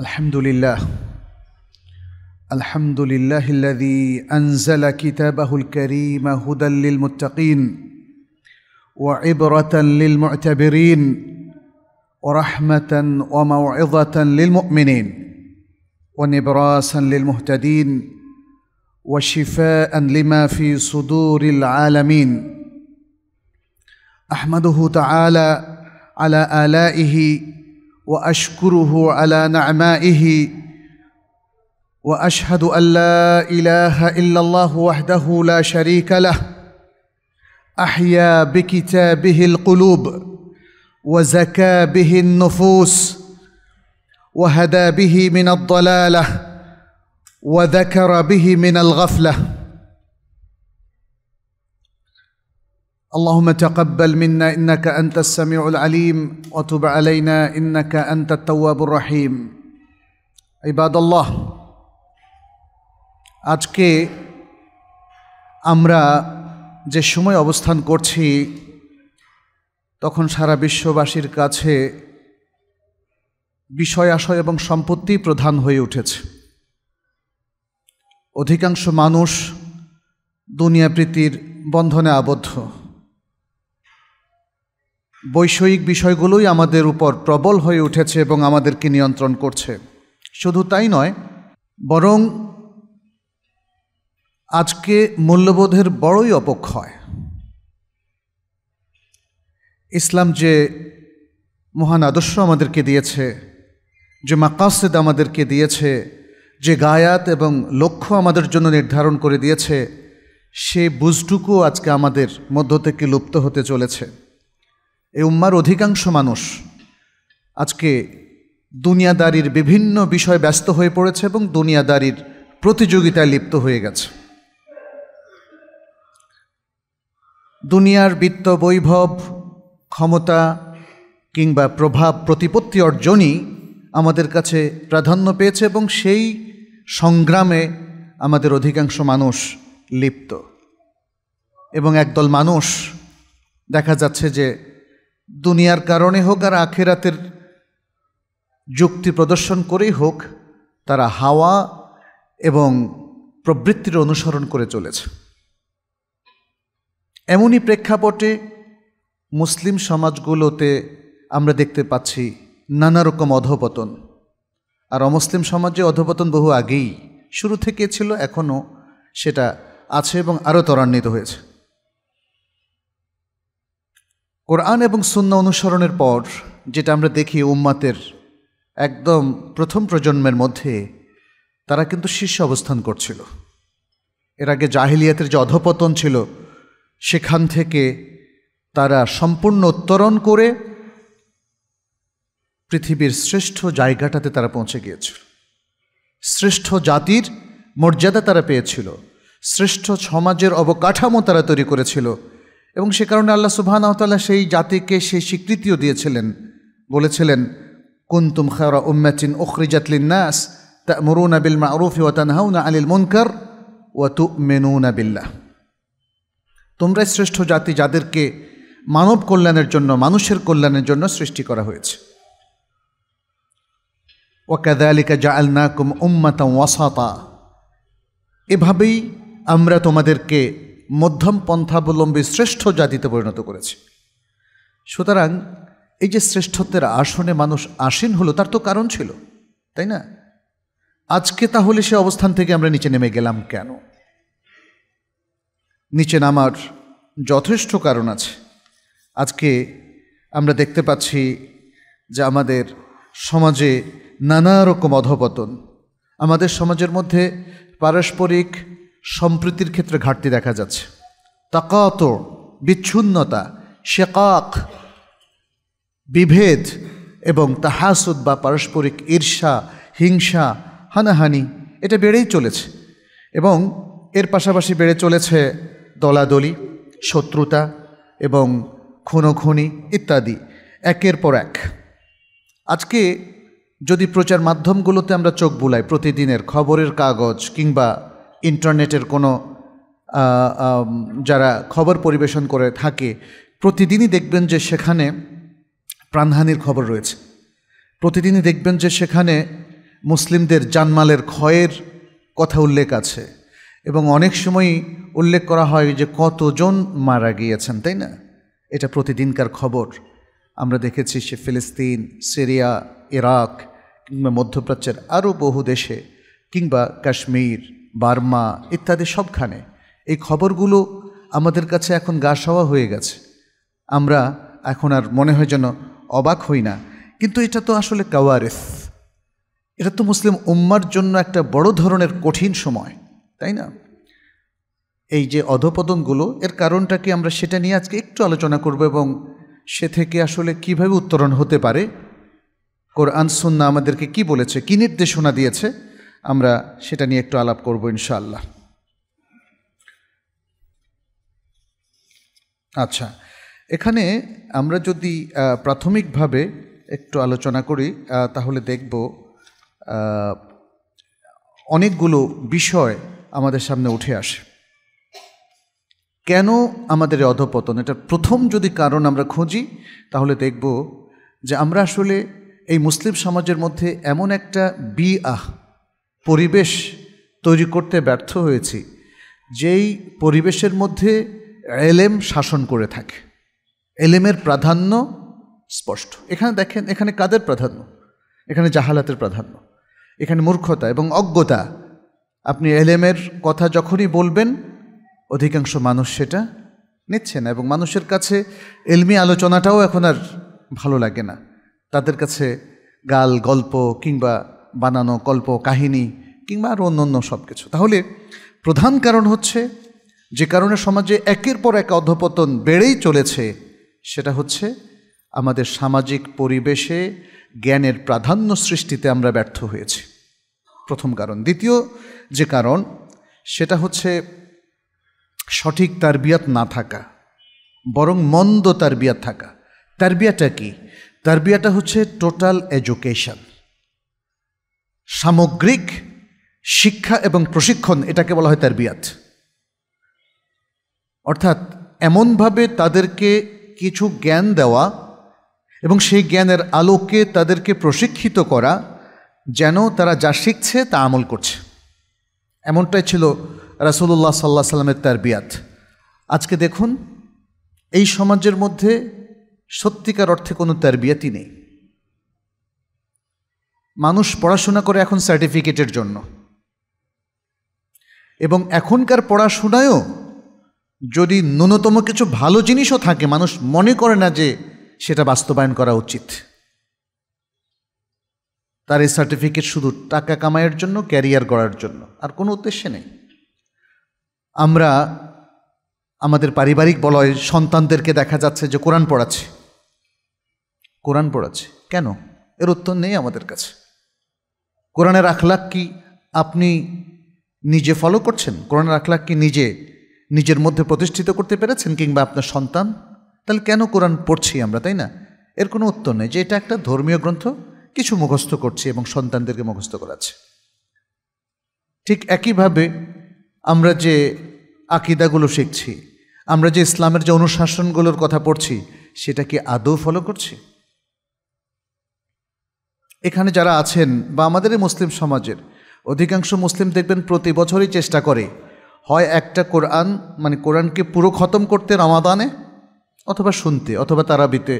الحمد لله الحمد لله الذي انزل كتابه الكريم هدى للمتقين وعبره للمعتبرين ورحمه وموعظه للمؤمنين ونبراسا للمهتدين وشفاء لما في صدور العالمين احمده تعالى على الائه واشكره على نعمائه واشهد ان لا اله الا الله وحده لا شريك له احيا بكتابه القلوب وزكى به النفوس وهدى به من الضلاله وذكر به من الغفله اللهم تقبل منا انك انت السميع العليم وتب علينا انك انت التواب الرحيم عباد الله আজকে আমরা যে সময় অবস্থান করছি তখন সারা বিশ্ববাসীর কাছে বিষয় আশয় এবং সম্পত্তি প্রধান হয়ে উঠেছে অধিকাংশ মানুষ দুনিয়া প্রীতির বন্ধনে আবদ্ধ বৈষয়িক বিষয়গুলোই আমাদের উপর প্রবল হয়ে উঠেছে এবং আমাদেরকে নিয়ন্ত্রণ করছে শুধু তাই নয় বরং আজকে মূল্যবোধের বড়ই অপক্ষয় ইসলাম যে মহান আদর্শ আমাদেরকে দিয়েছে যে মাকাসেদ আমাদেরকে দিয়েছে যে গায়াত এবং লক্ষ্য আমাদের জন্য নির্ধারণ করে দিয়েছে সে বুঝটুকু আজকে আমাদের মধ্য থেকে লুপ্ত হতে চলেছে এই উম্মার অধিকাংশ মানুষ আজকে দুনিয়াদারির বিভিন্ন বিষয় ব্যস্ত হয়ে পড়েছে এবং দুনিয়াদারির প্রতিযোগিতায় লিপ্ত হয়ে গেছে দুনিয়ার বিত্ত বৈভব ক্ষমতা কিংবা প্রভাব প্রতিপত্তি অর্জনই আমাদের কাছে প্রাধান্য পেয়েছে এবং সেই সংগ্রামে আমাদের অধিকাংশ মানুষ লিপ্ত এবং একদল মানুষ দেখা যাচ্ছে যে দুনিয়ার কারণে হোক আর আখেরাতের যুক্তি প্রদর্শন করেই হোক তারা হাওয়া এবং প্রবৃত্তির অনুসরণ করে চলেছে এমনই প্রেক্ষাপটে মুসলিম সমাজগুলোতে আমরা দেখতে পাচ্ছি নানা রকম অধপতন আর অমুসলিম সমাজে অধপতন বহু আগেই শুরু থেকে ছিল এখনও সেটা আছে এবং আরও ত্বরান্বিত হয়েছে কোরআন এবং সুন্না অনুসরণের পর যেটা আমরা দেখি উম্মাতের একদম প্রথম প্রজন্মের মধ্যে তারা কিন্তু শীর্ষে অবস্থান করছিল এর আগে জাহিলিয়াতের যে অধপতন ছিল সেখান থেকে তারা সম্পূর্ণ উত্তরণ করে পৃথিবীর শ্রেষ্ঠ জায়গাটাতে তারা পৌঁছে গিয়েছিল শ্রেষ্ঠ জাতির মর্যাদা তারা পেয়েছিল শ্রেষ্ঠ সমাজের অবকাঠামো তারা তৈরি করেছিল এবং সে কারণে আল্লাহ সুবহান আহতাল্লাহ সেই জাতিকে সে স্বীকৃতিও দিয়েছিলেন বলেছিলেন কুন্তুম খায়রা উম্মাচিন ওখরিজাতলিন নাস তা মরুনা বিল মারুফি ও তানহাউনা আলিল মুনকার ওয়াতু তু মেনুনা বিল্লাহ তোমরাই শ্রেষ্ঠ জাতি যাদেরকে মানব কল্যাণের জন্য মানুষের কল্যাণের জন্য সৃষ্টি করা হয়েছে ওয়াকাদালিকা জাআলনাকুম উম্মাতাম ওয়াসাতা এভাবেই আমরা তোমাদেরকে মধ্যম পন্থাবলম্বী শ্রেষ্ঠ জাতিতে পরিণত করেছে সুতরাং এই যে শ্রেষ্ঠত্বের আসনে মানুষ আসীন হলো তার তো কারণ ছিল তাই না আজকে তাহলে সে অবস্থান থেকে আমরা নিচে নেমে গেলাম কেন নিচে নামার যথেষ্ট কারণ আছে আজকে আমরা দেখতে পাচ্ছি যে আমাদের সমাজে নানা রকম অধপতন আমাদের সমাজের মধ্যে পারস্পরিক সম্প্রীতির ক্ষেত্রে ঘাটতি দেখা যাচ্ছে তাকাত বিচ্ছুন্নতা শেকাক বিভেদ এবং তাহাসুদ বা পারস্পরিক ঈর্ষা হিংসা হানাহানি এটা বেড়েই চলেছে এবং এর পাশাপাশি বেড়ে চলেছে দলাদলি শত্রুতা এবং খুনোখুনি ইত্যাদি একের পর এক আজকে যদি প্রচার মাধ্যমগুলোতে আমরা চোখ বুলাই প্রতিদিনের খবরের কাগজ কিংবা ইন্টারনেটের কোনো যারা খবর পরিবেশন করে থাকে প্রতিদিনই দেখবেন যে সেখানে প্রাণহানির খবর রয়েছে প্রতিদিনই দেখবেন যে সেখানে মুসলিমদের জানমালের ক্ষয়ের কথা উল্লেখ আছে এবং অনেক সময়ই উল্লেখ করা হয় যে কতজন মারা গিয়েছেন তাই না এটা প্রতিদিনকার খবর আমরা দেখেছি সে ফিলিস্তিন সিরিয়া ইরাক কিংবা মধ্যপ্রাচ্যের আরও বহু দেশে কিংবা কাশ্মীর বার্মা ইত্যাদি সবখানে এই খবরগুলো আমাদের কাছে এখন গা হয়ে গেছে আমরা এখন আর মনে হয় যেন অবাক হই না কিন্তু এটা তো আসলে কাওয়ারেস এটা তো মুসলিম উম্মার জন্য একটা বড় ধরনের কঠিন সময় তাই না এই যে অধপতনগুলো এর কারণটা কি আমরা সেটা নিয়ে আজকে একটু আলোচনা করব এবং সে থেকে আসলে কিভাবে উত্তরণ হতে পারে কোরআন সুন্না আমাদেরকে কি বলেছে কি নির্দেশনা দিয়েছে আমরা সেটা নিয়ে একটু আলাপ করব ইনশাআল্লাহ আচ্ছা এখানে আমরা যদি প্রাথমিকভাবে একটু আলোচনা করি তাহলে দেখব অনেকগুলো বিষয় আমাদের সামনে উঠে আসে কেন আমাদের অধপতন এটার প্রথম যদি কারণ আমরা খুঁজি তাহলে দেখব যে আমরা আসলে এই মুসলিম সমাজের মধ্যে এমন একটা বি আহ পরিবেশ তৈরি করতে ব্যর্থ হয়েছি যেই পরিবেশের মধ্যে এলেম শাসন করে থাকে এলেমের প্রাধান্য স্পষ্ট এখানে দেখেন এখানে কাদের প্রাধান্য এখানে জাহালাতের প্রাধান্য এখানে মূর্খতা এবং অজ্ঞতা আপনি এলেমের কথা যখনই বলবেন অধিকাংশ মানুষ সেটা নিচ্ছে না এবং মানুষের কাছে এলমি আলোচনাটাও এখন আর ভালো লাগে না তাদের কাছে গাল গল্প কিংবা বানানো কল্প কাহিনী কিংবা আরও অন্য অন্য সব কিছু তাহলে প্রধান কারণ হচ্ছে যে কারণে সমাজে একের পর এক অধপতন বেড়েই চলেছে সেটা হচ্ছে আমাদের সামাজিক পরিবেশে জ্ঞানের প্রাধান্য সৃষ্টিতে আমরা ব্যর্থ হয়েছি প্রথম কারণ দ্বিতীয় যে কারণ সেটা হচ্ছে সঠিক তারবিয়াত না থাকা বরং মন্দ তারবিয়াত থাকা তারবিয়াটা কি তারবিয়াটা হচ্ছে টোটাল এডুকেশন সামগ্রিক শিক্ষা এবং প্রশিক্ষণ এটাকে বলা হয় তার বিয়াত অর্থাৎ এমনভাবে তাদেরকে কিছু জ্ঞান দেওয়া এবং সেই জ্ঞানের আলোকে তাদেরকে প্রশিক্ষিত করা যেন তারা যা শিখছে তা আমল করছে এমনটাই ছিল রাসুল্লাহ সাল্লাহ সাল্লামের তার বিয়াত আজকে দেখুন এই সমাজের মধ্যে সত্যিকার অর্থে কোনো তার বিয়াতি নেই মানুষ পড়াশোনা করে এখন সার্টিফিকেটের জন্য এবং এখনকার পড়াশোনায়ও যদি ন্যূনতম কিছু ভালো জিনিসও থাকে মানুষ মনে করে না যে সেটা বাস্তবায়ন করা উচিত তার এই সার্টিফিকেট শুধু টাকা কামাইয়ের জন্য ক্যারিয়ার গড়ার জন্য আর কোনো উদ্দেশ্যে নেই আমরা আমাদের পারিবারিক বলয় সন্তানদেরকে দেখা যাচ্ছে যে কোরআন পড়াচ্ছে কোরআন পড়াচ্ছে কেন এর উত্তর নেই আমাদের কাছে কোরআনের আখলাখ কি আপনি নিজে ফলো করছেন কোরআনের আখলাখ কি নিজে নিজের মধ্যে প্রতিষ্ঠিত করতে পেরেছেন কিংবা আপনার সন্তান তাহলে কেন কোরআন পড়ছি আমরা তাই না এর কোনো উত্তর নেই যে এটা একটা ধর্মীয় গ্রন্থ কিছু মুখস্থ করছে এবং সন্তানদেরকে মুখস্থ করাচ্ছে ঠিক একইভাবে আমরা যে আকিদাগুলো শিখছি আমরা যে ইসলামের যে অনুশাসনগুলোর কথা পড়ছি সেটা কি আদৌ ফলো করছি এখানে যারা আছেন বা আমাদের মুসলিম সমাজের অধিকাংশ মুসলিম দেখবেন প্রতি বছরই চেষ্টা করে হয় একটা কোরআন মানে কোরআনকে পুরো খতম করতে রমাদানে অথবা শুনতে অথবা তারাবিতে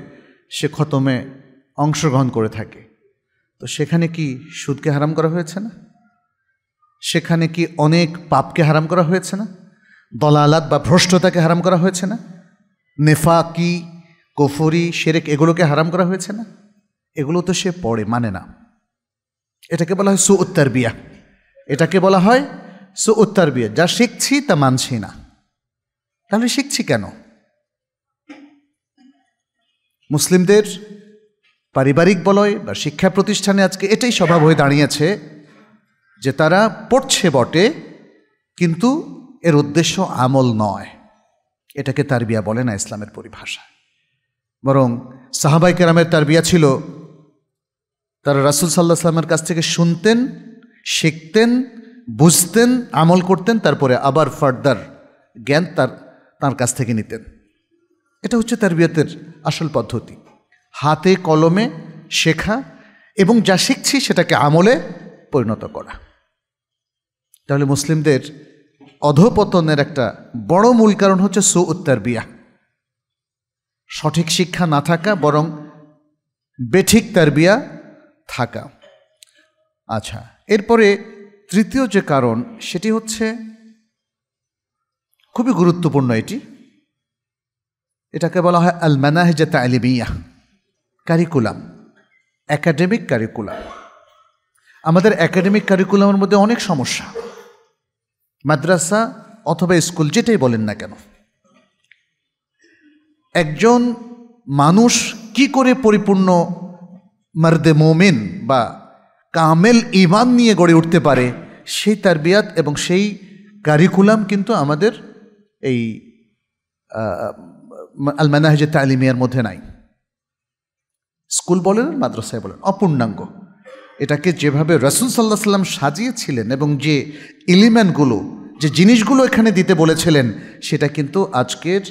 সে খতমে অংশগ্রহণ করে থাকে তো সেখানে কি সুদকে হারাম করা হয়েছে না সেখানে কি অনেক পাপকে হারাম করা হয়েছে না দলালাত বা ভ্রষ্টতাকে হারাম করা হয়েছে না নেফাকি কফরি সেরেক এগুলোকে হারাম করা হয়েছে না এগুলো তো সে পড়ে মানে না এটাকে বলা হয় সু উত্তার বিয়া এটাকে বলা হয় সু উত্তার বিয়া যা শিখছি তা মানছি না তাহলে শিখছি কেন মুসলিমদের পারিবারিক বলয় বা শিক্ষা প্রতিষ্ঠানে আজকে এটাই স্বভাব হয়ে দাঁড়িয়েছে যে তারা পড়ছে বটে কিন্তু এর উদ্দেশ্য আমল নয় এটাকে তারবিয়া বলে না ইসলামের পরিভাষা বরং সাহাবাই কেরামের তারবিয়া ছিল তারা রাসুল সাল্লাহ সাল্লামের কাছ থেকে শুনতেন শিখতেন বুঝতেন আমল করতেন তারপরে আবার ফার্দার জ্ঞান তার তার কাছ থেকে নিতেন এটা হচ্ছে তার বিয়েতের আসল পদ্ধতি হাতে কলমে শেখা এবং যা শিখছি সেটাকে আমলে পরিণত করা তাহলে মুসলিমদের অধপতনের একটা বড় মূল কারণ হচ্ছে সু উত্তার বিয়া সঠিক শিক্ষা না থাকা বরং বেঠিক তার বিয়া থাকা আচ্ছা এরপরে তৃতীয় যে কারণ সেটি হচ্ছে খুবই গুরুত্বপূর্ণ এটি এটাকে বলা হয় আল মানাহেজা তালিমিয়া কারিকুলাম একাডেমিক কারিকুলাম আমাদের একাডেমিক কারিকুলামের মধ্যে অনেক সমস্যা মাদ্রাসা অথবা স্কুল যেটাই বলেন না কেন একজন মানুষ কি করে পরিপূর্ণ মার্দে মোমেন বা কামেল ইমান নিয়ে গড়ে উঠতে পারে সেই তারবিয়াত এবং সেই কারিকুলাম কিন্তু আমাদের এই আল তালিমিয়ার মধ্যে নাই স্কুল বলেন মাদ্রাসায় বলেন অপূর্ণাঙ্গ এটাকে যেভাবে রসুল সাল্লাহ সাল্লাম সাজিয়েছিলেন এবং যে এলিমেন্টগুলো যে জিনিসগুলো এখানে দিতে বলেছিলেন সেটা কিন্তু আজকের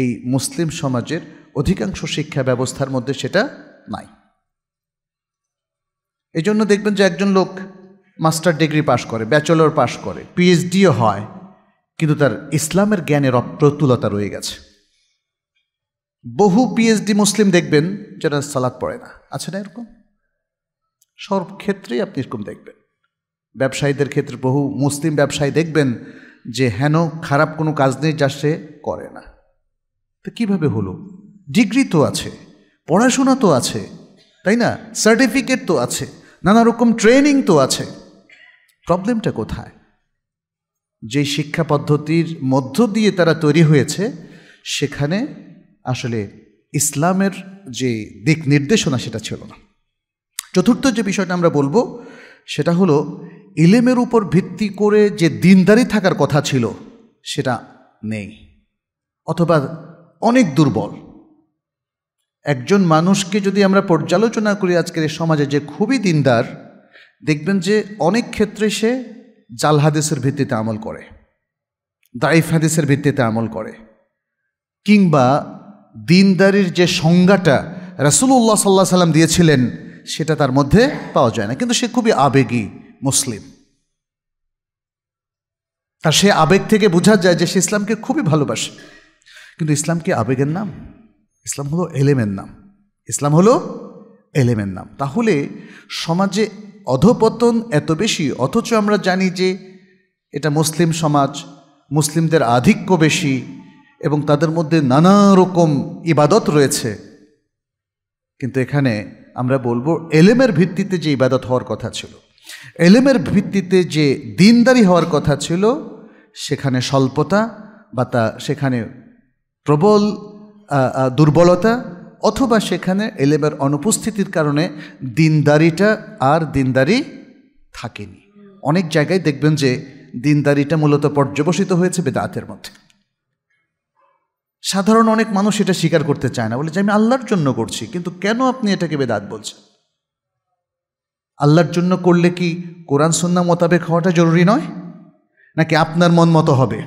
এই মুসলিম সমাজের অধিকাংশ শিক্ষা ব্যবস্থার মধ্যে সেটা নাই এই জন্য দেখবেন যে একজন লোক মাস্টার ডিগ্রি পাশ করে ব্যাচেলর পাশ করে পিএইচডিও হয় কিন্তু তার ইসলামের জ্ঞানের অপ্রতুলতা রয়ে গেছে বহু পিএইচডি মুসলিম দেখবেন যারা সালাদ পড়ে না আছে না এরকম সব ক্ষেত্রেই আপনি এরকম দেখবেন ব্যবসায়ীদের ক্ষেত্রে বহু মুসলিম ব্যবসায়ী দেখবেন যে হেন খারাপ কোনো কাজ নেই যা সে করে না তো কীভাবে হলো ডিগ্রি তো আছে পড়াশোনা তো আছে তাই না সার্টিফিকেট তো আছে নানা রকম ট্রেনিং তো আছে প্রবলেমটা কোথায় যে শিক্ষা পদ্ধতির মধ্য দিয়ে তারা তৈরি হয়েছে সেখানে আসলে ইসলামের যে দিক নির্দেশনা সেটা ছিল না চতুর্থ যে বিষয়টা আমরা বলবো সেটা হলো ইলেমের উপর ভিত্তি করে যে দিনদারি থাকার কথা ছিল সেটা নেই অথবা অনেক দুর্বল একজন মানুষকে যদি আমরা পর্যালোচনা করি আজকের এই সমাজে যে খুবই দিনদার দেখবেন যে অনেক ক্ষেত্রে সে জাল হাদিসের ভিত্তিতে আমল করে দাইফ হাদিসের ভিত্তিতে আমল করে কিংবা দিনদারির যে সংজ্ঞাটা রাসুল্লাহ সাল্লাহ সাল্লাম দিয়েছিলেন সেটা তার মধ্যে পাওয়া যায় না কিন্তু সে খুবই আবেগী মুসলিম তার সে আবেগ থেকে বোঝা যায় যে সে ইসলামকে খুবই ভালোবাসে কিন্তু ইসলাম কি আবেগের নাম ইসলাম হলো এলেমের নাম ইসলাম হলো এলেমের নাম তাহলে সমাজে অধপতন এত বেশি অথচ আমরা জানি যে এটা মুসলিম সমাজ মুসলিমদের আধিক্য বেশি এবং তাদের মধ্যে নানা রকম ইবাদত রয়েছে কিন্তু এখানে আমরা বলবো এলেমের ভিত্তিতে যে ইবাদত হওয়ার কথা ছিল এলেমের ভিত্তিতে যে দিনদারি হওয়ার কথা ছিল সেখানে স্বল্পতা বা তা সেখানে প্রবল দুর্বলতা অথবা সেখানে এলেমের অনুপস্থিতির কারণে দিনদারিটা আর দিনদারি থাকেনি অনেক জায়গায় দেখবেন যে দিনদারিটা মূলত পর্যবসিত হয়েছে বেদাতের মধ্যে সাধারণ অনেক মানুষ এটা স্বীকার করতে চায় না বলে যে আমি আল্লাহর জন্য করছি কিন্তু কেন আপনি এটাকে বেদাত বলছেন আল্লাহর জন্য করলে কি কোরআন সন্না মোতাবেক হওয়াটা জরুরি নয় নাকি আপনার মন মতো হবে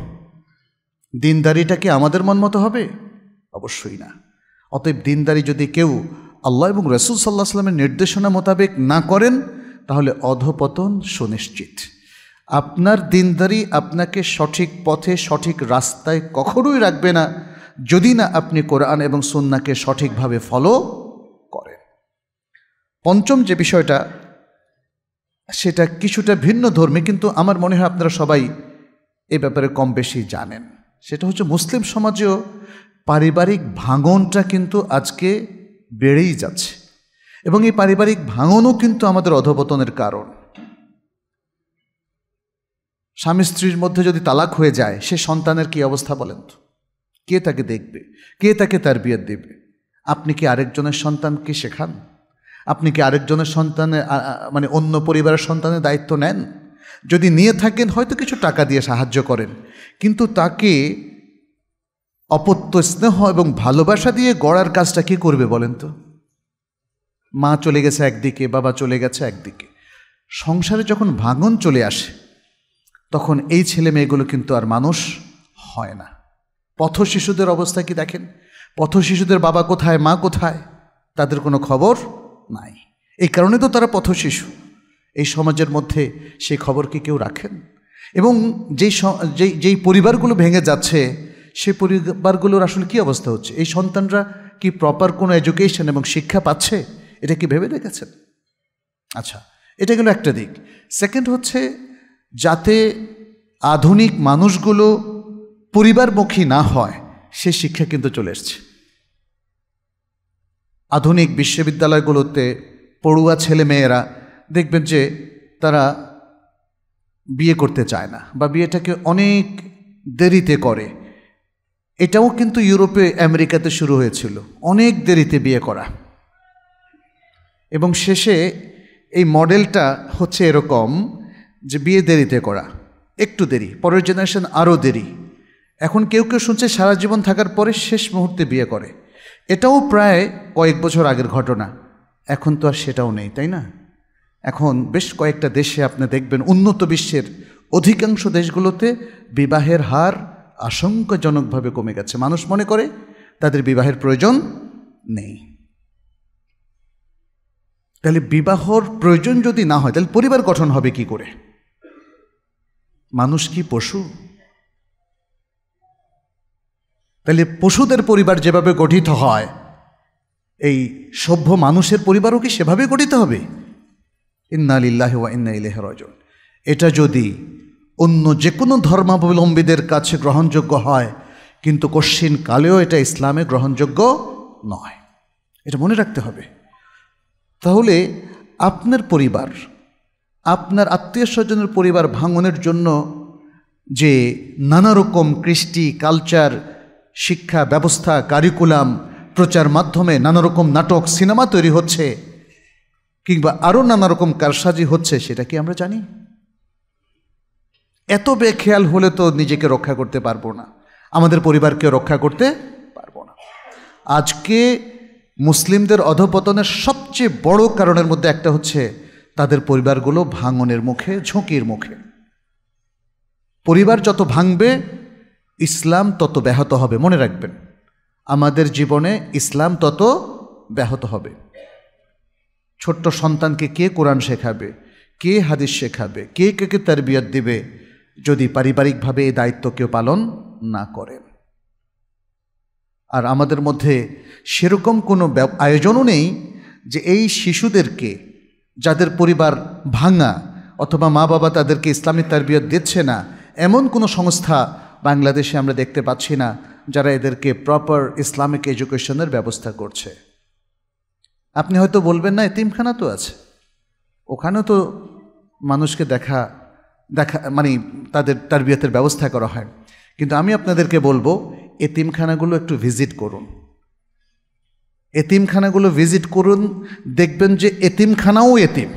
দিনদারিটা কি আমাদের মন মতো হবে অবশ্যই না অতএব দিনদারি যদি কেউ আল্লাহ এবং রসুল সাল্লাহ সাল্লামের নির্দেশনা মোতাবেক না করেন তাহলে অধপতন সুনিশ্চিত আপনার দিনদারি আপনাকে সঠিক পথে সঠিক রাস্তায় কখনোই রাখবে না যদি না আপনি কোরআন এবং সুন্নাকে সঠিকভাবে ফলো করেন পঞ্চম যে বিষয়টা সেটা কিছুটা ভিন্ন ধর্মী কিন্তু আমার মনে হয় আপনারা সবাই এ ব্যাপারে কম বেশি জানেন সেটা হচ্ছে মুসলিম সমাজেও পারিবারিক ভাঙনটা কিন্তু আজকে বেড়েই যাচ্ছে এবং এই পারিবারিক ভাঙনও কিন্তু আমাদের অধপতনের কারণ স্বামী স্ত্রীর মধ্যে যদি তালাক হয়ে যায় সে সন্তানের কি অবস্থা বলেন তো কে তাকে দেখবে কে তাকে তার বিয়ে দেবে আপনি কি আরেকজনের সন্তানকে শেখান আপনি কি আরেকজনের সন্তানের মানে অন্য পরিবারের সন্তানের দায়িত্ব নেন যদি নিয়ে থাকেন হয়তো কিছু টাকা দিয়ে সাহায্য করেন কিন্তু তাকে অপত্য স্নেহ এবং ভালোবাসা দিয়ে গড়ার কাজটা কি করবে বলেন তো মা চলে গেছে একদিকে বাবা চলে গেছে একদিকে সংসারে যখন ভাঙন চলে আসে তখন এই ছেলে মেয়েগুলো কিন্তু আর মানুষ হয় না পথ শিশুদের অবস্থা কি দেখেন পথ শিশুদের বাবা কোথায় মা কোথায় তাদের কোনো খবর নাই এই কারণে তো তারা পথ শিশু এই সমাজের মধ্যে সেই খবর কি কেউ রাখেন এবং যেই যেই যেই পরিবারগুলো ভেঙে যাচ্ছে সে পরিবারগুলোর আসলে কি অবস্থা হচ্ছে এই সন্তানরা কি প্রপার কোনো এডুকেশন এবং শিক্ষা পাচ্ছে এটা কি ভেবে দেখেছেন আচ্ছা এটা কিন্তু একটা দিক সেকেন্ড হচ্ছে যাতে আধুনিক মানুষগুলো পরিবারমুখী না হয় সে শিক্ষা কিন্তু চলে এসছে আধুনিক বিশ্ববিদ্যালয়গুলোতে পড়ুয়া ছেলে মেয়েরা দেখবেন যে তারা বিয়ে করতে চায় না বা বিয়েটাকে অনেক দেরিতে করে এটাও কিন্তু ইউরোপে আমেরিকাতে শুরু হয়েছিল অনেক দেরিতে বিয়ে করা এবং শেষে এই মডেলটা হচ্ছে এরকম যে বিয়ে দেরিতে করা একটু দেরি পরের জেনারেশন আরও দেরি এখন কেউ কেউ শুনছে সারা জীবন থাকার পরে শেষ মুহূর্তে বিয়ে করে এটাও প্রায় কয়েক বছর আগের ঘটনা এখন তো আর সেটাও নেই তাই না এখন বেশ কয়েকটা দেশে আপনি দেখবেন উন্নত বিশ্বের অধিকাংশ দেশগুলোতে বিবাহের হার আশঙ্কাজনকভাবে কমে গেছে মানুষ মনে করে তাদের বিবাহের প্রয়োজন নেই তাহলে বিবাহর প্রয়োজন যদি না হয় তাহলে পরিবার গঠন হবে কি করে মানুষ কি পশু তাহলে পশুদের পরিবার যেভাবে গঠিত হয় এই সভ্য মানুষের পরিবারও কি সেভাবে গঠিত হবে ইন্না আলিল্লাহ ইন্না ইলেহ রজন এটা যদি অন্য যে কোনো ধর্মাবলম্বীদের কাছে গ্রহণযোগ্য হয় কিন্তু কশ্চিন কালেও এটা ইসলামে গ্রহণযোগ্য নয় এটা মনে রাখতে হবে তাহলে আপনার পরিবার আপনার আত্মীয় স্বজনের পরিবার ভাঙনের জন্য যে নানা রকম কৃষ্টি কালচার শিক্ষা ব্যবস্থা কারিকুলাম প্রচার মাধ্যমে নানা রকম নাটক সিনেমা তৈরি হচ্ছে কিংবা আরও নানা রকম কারসাজি হচ্ছে সেটা কি আমরা জানি এত বেখেয়াল হলে তো নিজেকে রক্ষা করতে পারবো না আমাদের পরিবারকে রক্ষা করতে পারবো না আজকে মুসলিমদের অধপতনের সবচেয়ে বড় কারণের মধ্যে একটা হচ্ছে তাদের পরিবারগুলো ভাঙনের মুখে ঝুঁকির মুখে পরিবার যত ভাঙবে ইসলাম তত ব্যাহত হবে মনে রাখবেন আমাদের জীবনে ইসলাম তত ব্যাহত হবে ছোট্ট সন্তানকে কে কোরআন শেখাবে কে হাদিস শেখাবে কে কে কে তারবিয়াত দিবে যদি পারিবারিকভাবে এই দায়িত্ব কেউ পালন না করেন আর আমাদের মধ্যে সেরকম কোনো আয়োজনও নেই যে এই শিশুদেরকে যাদের পরিবার ভাঙা অথবা মা বাবা তাদেরকে ইসলামী তারবিয়ত দিচ্ছে না এমন কোনো সংস্থা বাংলাদেশে আমরা দেখতে পাচ্ছি না যারা এদেরকে প্রপার ইসলামিক এডুকেশনের ব্যবস্থা করছে আপনি হয়তো বলবেন না এতিমখানা তো আছে ওখানেও তো মানুষকে দেখা দেখা মানে তাদের তারবিয়তের ব্যবস্থা করা হয় কিন্তু আমি আপনাদেরকে বলবো এতিমখানাগুলো একটু ভিজিট করুন এতিমখানাগুলো ভিজিট করুন দেখবেন যে এতিমখানাও এতিম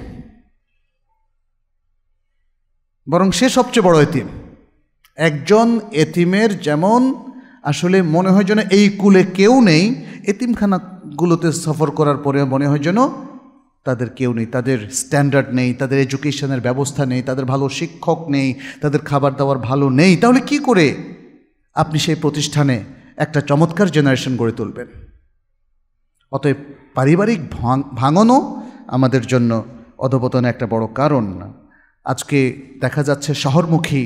বরং সে সবচেয়ে বড় এতিম একজন এতিমের যেমন আসলে মনে হয় যেন এই কুলে কেউ নেই এতিমখানাগুলোতে সফর করার পরে মনে হয় যেন তাদের কেউ নেই তাদের স্ট্যান্ডার্ড নেই তাদের এডুকেশনের ব্যবস্থা নেই তাদের ভালো শিক্ষক নেই তাদের খাবার দাবার ভালো নেই তাহলে কি করে আপনি সেই প্রতিষ্ঠানে একটা চমৎকার জেনারেশন গড়ে তুলবেন অতএব পারিবারিক ভাঙনও আমাদের জন্য অধপতনের একটা বড় কারণ আজকে দেখা যাচ্ছে শহরমুখী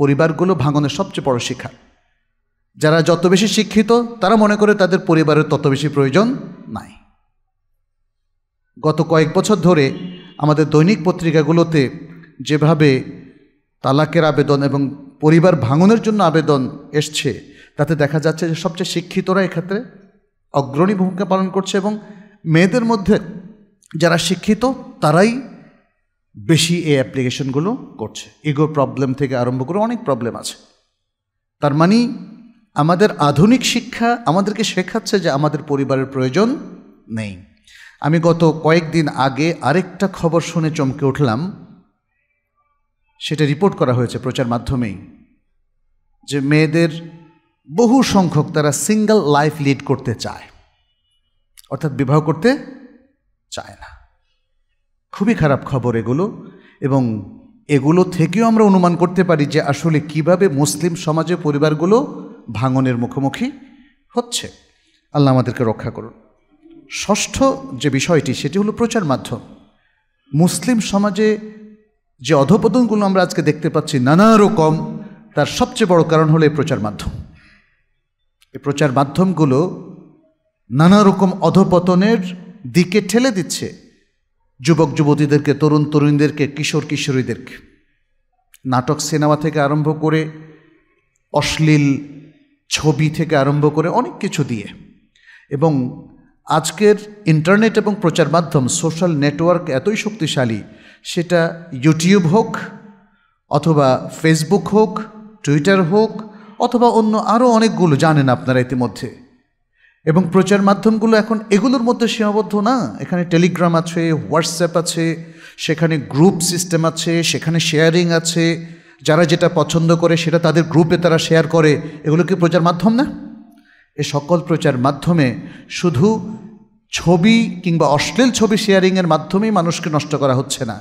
পরিবারগুলো ভাঙনের সবচেয়ে বড় শিক্ষা যারা যত বেশি শিক্ষিত তারা মনে করে তাদের পরিবারের তত বেশি প্রয়োজন নাই গত কয়েক বছর ধরে আমাদের দৈনিক পত্রিকাগুলোতে যেভাবে তালাকের আবেদন এবং পরিবার ভাঙনের জন্য আবেদন এসছে তাতে দেখা যাচ্ছে যে সবচেয়ে শিক্ষিতরা এক্ষেত্রে অগ্রণী ভূমিকা পালন করছে এবং মেয়েদের মধ্যে যারা শিক্ষিত তারাই বেশি এই অ্যাপ্লিকেশনগুলো করছে ইগো প্রবলেম থেকে আরম্ভ করে অনেক প্রবলেম আছে তার মানে আমাদের আধুনিক শিক্ষা আমাদেরকে শেখাচ্ছে যে আমাদের পরিবারের প্রয়োজন নেই আমি গত কয়েকদিন আগে আরেকটা খবর শুনে চমকে উঠলাম সেটা রিপোর্ট করা হয়েছে প্রচার মাধ্যমেই যে মেয়েদের বহু সংখ্যক তারা সিঙ্গেল লাইফ লিড করতে চায় অর্থাৎ বিবাহ করতে চায় না খুবই খারাপ খবর এগুলো এবং এগুলো থেকেও আমরা অনুমান করতে পারি যে আসলে কিভাবে মুসলিম সমাজে পরিবারগুলো ভাঙনের মুখোমুখি হচ্ছে আল্লাহ আমাদেরকে রক্ষা করুন ষষ্ঠ যে বিষয়টি সেটি হলো প্রচার মাধ্যম মুসলিম সমাজে যে অধপতনগুলো আমরা আজকে দেখতে পাচ্ছি নানা রকম তার সবচেয়ে বড় কারণ হলো এই প্রচার মাধ্যম এই প্রচার মাধ্যমগুলো নানা রকম অধপতনের দিকে ঠেলে দিচ্ছে যুবক যুবতীদেরকে তরুণ তরুণীদেরকে কিশোর কিশোরীদেরকে নাটক সিনেমা থেকে আরম্ভ করে অশ্লীল ছবি থেকে আরম্ভ করে অনেক কিছু দিয়ে এবং আজকের ইন্টারনেট এবং প্রচার মাধ্যম সোশ্যাল নেটওয়ার্ক এতই শক্তিশালী সেটা ইউটিউব হোক অথবা ফেসবুক হোক টুইটার হোক অথবা অন্য আরও অনেকগুলো জানেন আপনারা ইতিমধ্যে এবং প্রচার মাধ্যমগুলো এখন এগুলোর মধ্যে সীমাবদ্ধ না এখানে টেলিগ্রাম আছে হোয়াটসঅ্যাপ আছে সেখানে গ্রুপ সিস্টেম আছে সেখানে শেয়ারিং আছে যারা যেটা পছন্দ করে সেটা তাদের গ্রুপে তারা শেয়ার করে এগুলো কি প্রচার মাধ্যম না এ সকল প্রচার মাধ্যমে শুধু ছবি কিংবা অশ্লীল ছবি শেয়ারিংয়ের মাধ্যমেই মানুষকে নষ্ট করা হচ্ছে না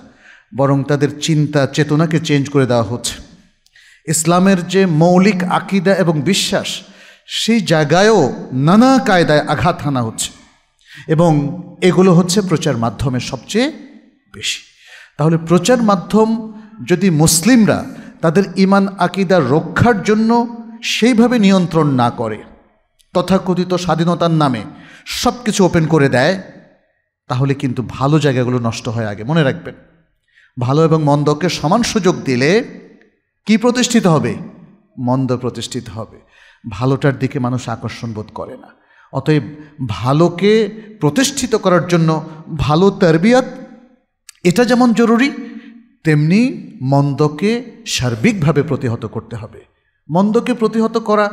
বরং তাদের চিন্তা চেতনাকে চেঞ্জ করে দেওয়া হচ্ছে ইসলামের যে মৌলিক আকিদা এবং বিশ্বাস সেই জায়গায়ও নানা কায়দায় আঘাত হানা হচ্ছে এবং এগুলো হচ্ছে প্রচার মাধ্যমে সবচেয়ে বেশি তাহলে প্রচার মাধ্যম যদি মুসলিমরা তাদের ইমান আকিদা রক্ষার জন্য সেইভাবে নিয়ন্ত্রণ না করে তথাকথিত স্বাধীনতার নামে সব কিছু ওপেন করে দেয় তাহলে কিন্তু ভালো জায়গাগুলো নষ্ট হয় আগে মনে রাখবেন ভালো এবং মন্দকে সমান সুযোগ দিলে কি প্রতিষ্ঠিত হবে মন্দ প্রতিষ্ঠিত হবে ভালোটার দিকে মানুষ আকর্ষণ বোধ করে না অতএব ভালোকে প্রতিষ্ঠিত করার জন্য ভালো তরবিয়াত এটা যেমন জরুরি তেমনি মন্দকে সার্বিকভাবে প্রতিহত করতে হবে মন্দকে প্রতিহত করা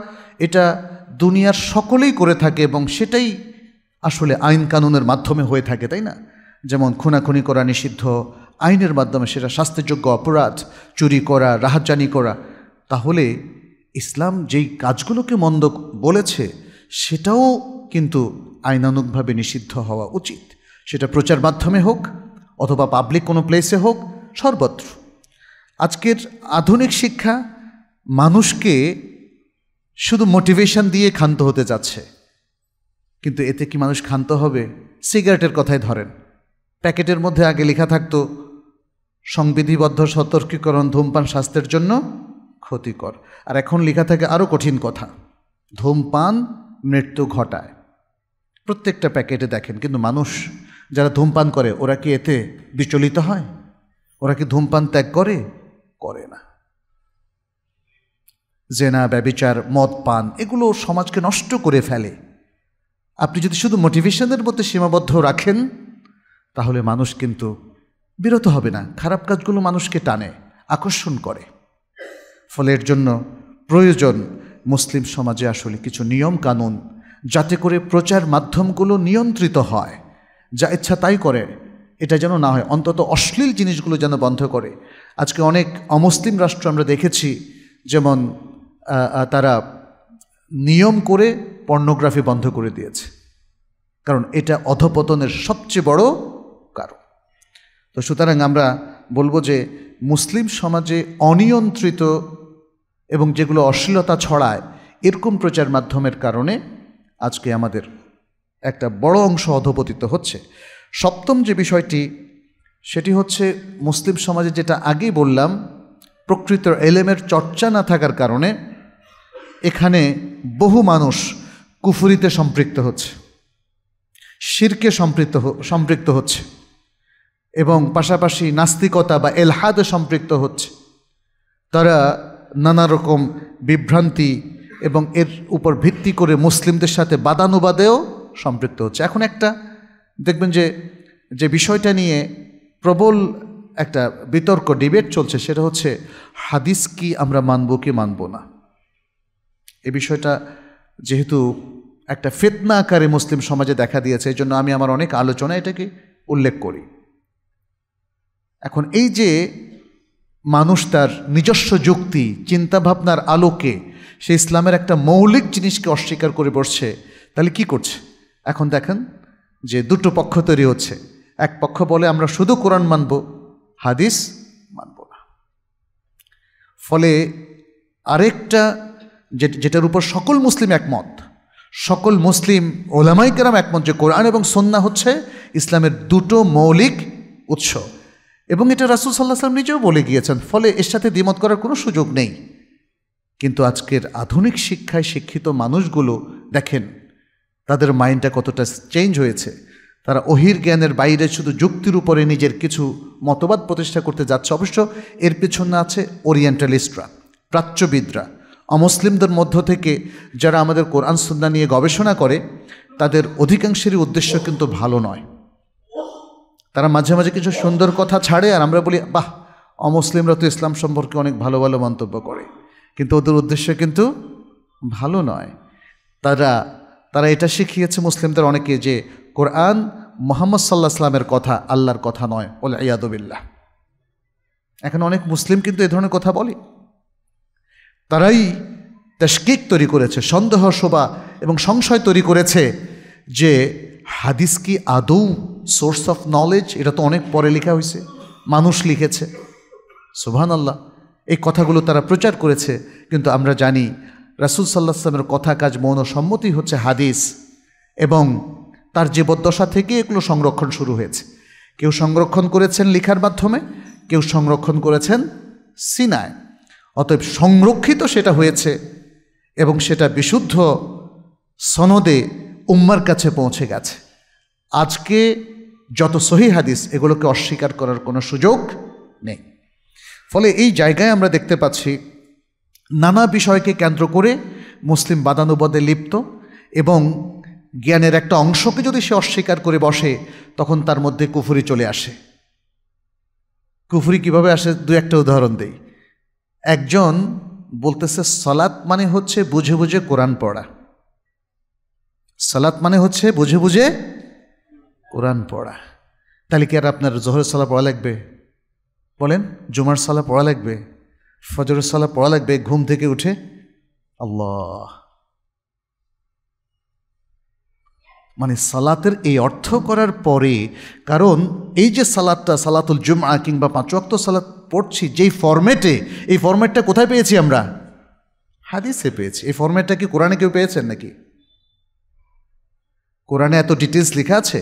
এটা দুনিয়ার সকলেই করে থাকে এবং সেটাই আসলে আইন কানুনের মাধ্যমে হয়ে থাকে তাই না যেমন খুনাখুনি করা নিষিদ্ধ আইনের মাধ্যমে সেটা শাস্তিযোগ্য অপরাধ চুরি করা রাহাজানি করা তাহলে ইসলাম যেই কাজগুলোকে মন্দ বলেছে সেটাও কিন্তু আইনানুগভাবে নিষিদ্ধ হওয়া উচিত সেটা প্রচার মাধ্যমে হোক অথবা পাবলিক কোনো প্লেসে হোক সর্বত্র আজকের আধুনিক শিক্ষা মানুষকে শুধু মোটিভেশন দিয়ে ক্ষান্ত হতে যাচ্ছে কিন্তু এতে কি মানুষ ক্ষান্ত হবে সিগারেটের কথাই ধরেন প্যাকেটের মধ্যে আগে লেখা থাকতো সংবিধিবদ্ধ সতর্কীকরণ ধূমপান স্বাস্থ্যের জন্য ক্ষতিকর আর এখন লেখা থাকে আরও কঠিন কথা ধূমপান মৃত্যু ঘটায় প্রত্যেকটা প্যাকেটে দেখেন কিন্তু মানুষ যারা ধূমপান করে ওরা কি এতে বিচলিত হয় ওরা কি ধূমপান ত্যাগ করে করে না জেনা ব্যবিচার মদ পান এগুলো সমাজকে নষ্ট করে ফেলে আপনি যদি শুধু মোটিভেশনের মধ্যে সীমাবদ্ধ রাখেন তাহলে মানুষ কিন্তু বিরত হবে না খারাপ কাজগুলো মানুষকে টানে আকর্ষণ করে ফলের জন্য প্রয়োজন মুসলিম সমাজে আসলে কিছু নিয়ম কানুন যাতে করে প্রচার মাধ্যমগুলো নিয়ন্ত্রিত হয় যা ইচ্ছা তাই করে এটা যেন না হয় অন্তত অশ্লীল জিনিসগুলো যেন বন্ধ করে আজকে অনেক অমুসলিম রাষ্ট্র আমরা দেখেছি যেমন তারা নিয়ম করে পর্নোগ্রাফি বন্ধ করে দিয়েছে কারণ এটা অধপতনের সবচেয়ে বড় কারণ তো সুতরাং আমরা বলবো যে মুসলিম সমাজে অনিয়ন্ত্রিত এবং যেগুলো অশ্লীলতা ছড়ায় এরকম প্রচার মাধ্যমের কারণে আজকে আমাদের একটা বড় অংশ অধপতিত হচ্ছে সপ্তম যে বিষয়টি সেটি হচ্ছে মুসলিম সমাজে যেটা আগেই বললাম প্রকৃত এলেমের চর্চা না থাকার কারণে এখানে বহু মানুষ কুফুরিতে সম্পৃক্ত হচ্ছে শিরকে সম্পৃক্ত সম্পৃক্ত হচ্ছে এবং পাশাপাশি নাস্তিকতা বা এলহাদে সম্পৃক্ত হচ্ছে তারা নানা রকম বিভ্রান্তি এবং এর উপর ভিত্তি করে মুসলিমদের সাথে বাদানুবাদেও সম্পৃক্ত হচ্ছে এখন একটা দেখবেন যে যে বিষয়টা নিয়ে প্রবল একটা বিতর্ক ডিবেট চলছে সেটা হচ্ছে হাদিস কি আমরা মানব কি মানব না এ বিষয়টা যেহেতু একটা ফেতনা আকারে মুসলিম সমাজে দেখা দিয়েছে এই জন্য আমি আমার অনেক আলোচনা এটাকে উল্লেখ করি এখন এই যে মানুষ তার নিজস্ব যুক্তি চিন্তাভাবনার আলোকে সে ইসলামের একটা মৌলিক জিনিসকে অস্বীকার করে বসছে তাহলে কি করছে এখন দেখেন যে দুটো পক্ষ তৈরি হচ্ছে এক পক্ষ বলে আমরা শুধু কোরআন মানব হাদিস মানব না ফলে আরেকটা যেটার উপর সকল মুসলিম একমত সকল মুসলিম ওলামাই কেরাম একমত যে কোরআন এবং সন্না হচ্ছে ইসলামের দুটো মৌলিক উৎস এবং এটা রাসুল সাল্লাহ সাল্লাম নিজেও বলে গিয়েছেন ফলে এর সাথে দ্বিমত করার কোনো সুযোগ নেই কিন্তু আজকের আধুনিক শিক্ষায় শিক্ষিত মানুষগুলো দেখেন তাদের মাইন্ডটা কতটা চেঞ্জ হয়েছে তারা অহির জ্ঞানের বাইরে শুধু যুক্তির উপরে নিজের কিছু মতবাদ প্রতিষ্ঠা করতে যাচ্ছে অবশ্য এর পেছনে আছে ওরিয়েন্টালিস্টরা প্রাচ্যবিদরা অমুসলিমদের মধ্য থেকে যারা আমাদের কোরআন সন্ধ্যা নিয়ে গবেষণা করে তাদের অধিকাংশেরই উদ্দেশ্য কিন্তু ভালো নয় তারা মাঝে মাঝে কিছু সুন্দর কথা ছাড়ে আর আমরা বলি বাহ অমুসলিমরা তো ইসলাম সম্পর্কে অনেক ভালো ভালো মন্তব্য করে কিন্তু ওদের উদ্দেশ্য কিন্তু ভালো নয় তারা তারা এটা শিখিয়েছে মুসলিমদের অনেকে যে কোরআন মোহাম্মদ সাল্লাহ সাল্লামের কথা আল্লাহর কথা নয় ওলা ইয়াদবিল্লাহ এখন অনেক মুসলিম কিন্তু এ ধরনের কথা বলে তারাই তাস্কিক তৈরি করেছে সন্দেহ শোভা এবং সংশয় তৈরি করেছে যে হাদিস কি আদৌ সোর্স অফ নলেজ এটা তো অনেক পরে লেখা হয়েছে মানুষ লিখেছে সুভান আল্লাহ এই কথাগুলো তারা প্রচার করেছে কিন্তু আমরা জানি রাসুল সাল্লাহ সাল্লামের কথা কাজ মৌন সম্মতি হচ্ছে হাদিস এবং তার জীবদ্দশা থেকে এগুলো সংরক্ষণ শুরু হয়েছে কেউ সংরক্ষণ করেছেন লেখার মাধ্যমে কেউ সংরক্ষণ করেছেন সিনায় অতএব সংরক্ষিত সেটা হয়েছে এবং সেটা বিশুদ্ধ সনদে উম্মার কাছে পৌঁছে গেছে আজকে যত সহি হাদিস এগুলোকে অস্বীকার করার কোনো সুযোগ নেই ফলে এই জায়গায় আমরা দেখতে পাচ্ছি নানা বিষয়কে কেন্দ্র করে মুসলিম বাদানুবাদে লিপ্ত এবং জ্ঞানের একটা অংশকে যদি সে অস্বীকার করে বসে তখন তার মধ্যে কুফুরি চলে আসে কুফুরি কিভাবে আসে দু একটা উদাহরণ দেয় একজন বলতেছে সালাত মানে হচ্ছে বুঝে বুঝে কোরআন পড়া সালাত মানে হচ্ছে বুঝে বুঝে কোরআন পড়া তাহলে কি আর আপনার জোহরের সালা পড়া লাগবে বলেন জুমার সালা পড়া লাগবে ফজরের সালা পড়া লাগবে ঘুম থেকে উঠে আল্লাহ মানে সালাতের এই অর্থ করার পরে কারণ এই যে সালাদটা সালাতুল জুমআ কিংবা অক্ত সালাত পড়ছি যেই ফর্মেটে এই ফর্মেটটা কোথায় পেয়েছি আমরা হাদিসে পেয়েছি এই ফর্মেটটা কি কোরআনে কেউ পেয়েছেন নাকি কোরআনে এত ডিটেলস লেখা আছে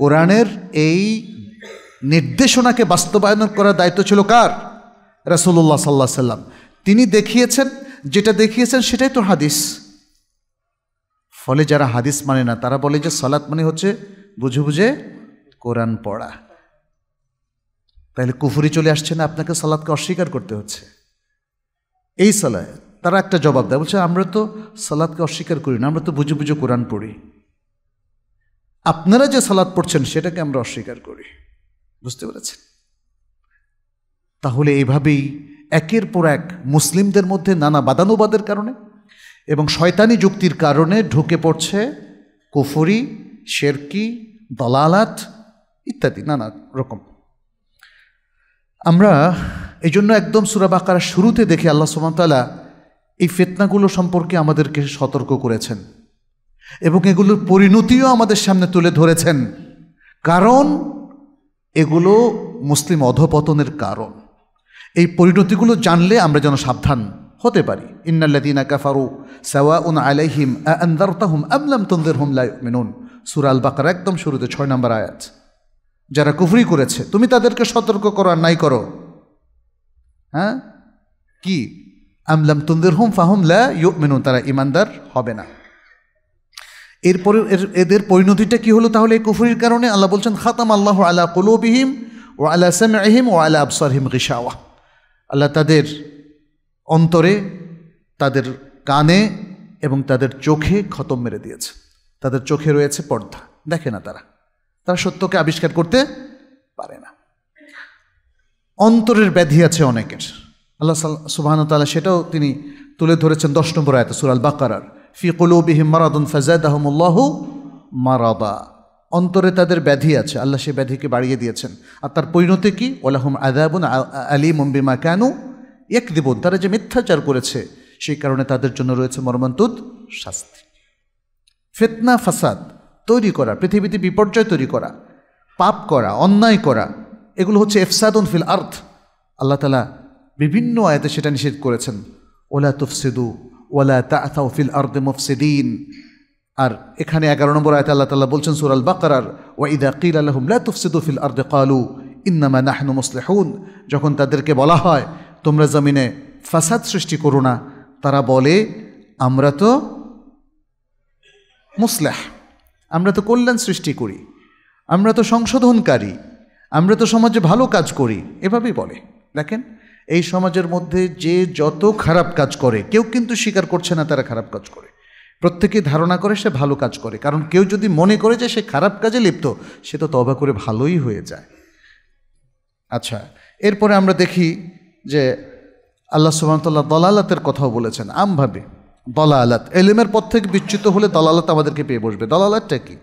কোরআনের এই নির্দেশনাকে বাস্তবায়ন করার দায়িত্ব ছিল কার রাসুল্লাহ সাল্লাহ সাল্লাম তিনি দেখিয়েছেন যেটা দেখিয়েছেন সেটাই তো হাদিস ফলে যারা হাদিস মানে না তারা বলে যে সলাৎ মানে হচ্ছে বুঝে বুঝে কোরআন পড়া তাহলে কুফুরি চলে আসছে না আপনাকে সালাদকে অস্বীকার করতে হচ্ছে এই সালায় তারা একটা জবাব দেয় বলছে আমরা তো সালাদকে অস্বীকার করি না আমরা তো বুঝে বুঝে কোরআন পড়ি আপনারা যে সালাদ পড়ছেন সেটাকে আমরা অস্বীকার করি বুঝতে পেরেছেন তাহলে এইভাবেই একের পর এক মুসলিমদের মধ্যে নানা বাদানুবাদের কারণে এবং শয়তানি যুক্তির কারণে ঢুকে পড়ছে কুফুরি শেরকি দলালাত ইত্যাদি নানা রকম আমরা এই জন্য একদম সুরাবাকারা শুরুতে দেখি আল্লাহ সুমতালা এই ফেতনাগুলো সম্পর্কে আমাদেরকে সতর্ক করেছেন এবং এগুলোর পরিণতিও আমাদের সামনে তুলে ধরেছেন কারণ এগুলো মুসলিম অধপতনের কারণ এই পরিণতিগুলো জানলে আমরা যেন সাবধান হতে পারি ইন্নাল্লাদিনা কাফারু সাওয়াউন আলাইহিম আন্দার তাহুম আমলাম তন্দের হুম লাই মিনুন সুরাল বাকার একদম শুরুতে ছয় নম্বর আয়াত যারা কুফরি করেছে তুমি তাদেরকে সতর্ক করো আর নাই করো হ্যাঁ কি আমলাম তন্দের হুম ফাহুম লা ইউ মিনুন তারা ইমানদার হবে না এরপরে এর এদের পরিণতিটা কি হলো তাহলে এই কুফরির কারণে আল্লাহ বলছেন খাতাম আল্লাহ আলা কুলোবিহিম ও আলা সামিহিম ও আলা আবসারহিম রিসাওয়া আল্লাহ তাদের অন্তরে তাদের কানে এবং তাদের চোখে খতম মেরে দিয়েছে তাদের চোখে রয়েছে পর্দা দেখে না তারা তারা সত্যকে আবিষ্কার করতে পারে না অন্তরের ব্যাধি আছে অনেকের আল্লাহ সুবাহন তালা সেটাও তিনি তুলে ধরেছেন দশ নম্বর আয়তা সুরাল বাকারার ফি কলুবিহিম মারাদুন ফাজাদ আহমুল্লাহ মারাদা অন্তরে তাদের ব্যাধি আছে আল্লাহ সে ব্যাধিকে বাড়িয়ে দিয়েছেন আর তার পরিণতি কি ওলাহম আদাবুন আলী মম্বিমা কেন এক দেবন তারা যে মিথ্যাচার করেছে সেই কারণে তাদের জন্য রয়েছে মর্মান্তুদ শাস্তি ফেতনা ফাসাদ তৈরি করা পৃথিবীতে বিপর্যয় তৈরি করা পাপ করা অন্যায় করা এগুলো হচ্ছে এফসাদুন ফিল আর্থ আল্লাহ তালা বিভিন্ন আয়াতে সেটা নিষেধ করেছেন ওলা তুফসিদু ওলা তাথাউ ফিল আর্দে মুফসিদিন আর এখানে এগারো নম্বর আয়তে আল্লাহ তাল্লাহ বলছেন সুরাল বাকার ওয়াইদা কিল আল্লাহমলা তুফসিদু ফিল আর্দে কালু ইন্নামা নাহনু মুসলেহুন যখন তাদেরকে বলা হয় তোমরা জমিনে ফাসাদ সৃষ্টি করো না তারা বলে আমরা তো মুসলাহ আমরা তো কল্যাণ সৃষ্টি করি আমরা তো সংশোধনকারী আমরা তো সমাজে ভালো কাজ করি এভাবেই বলে দেখেন এই সমাজের মধ্যে যে যত খারাপ কাজ করে কেউ কিন্তু স্বীকার করছে না তারা খারাপ কাজ করে প্রত্যেকে ধারণা করে সে ভালো কাজ করে কারণ কেউ যদি মনে করে যে সে খারাপ কাজে লিপ্ত সে তো তবা করে ভালোই হয়ে যায় আচ্ছা এরপরে আমরা দেখি যে আল্লাহ সুবাহতাল্লাহ দলালাতের কথাও বলেছেন আমভাবে দলালাত এলিমের পথ থেকে বিচ্যুত হলে দলালাত আমাদেরকে পেয়ে বসবে দলালাতটা কি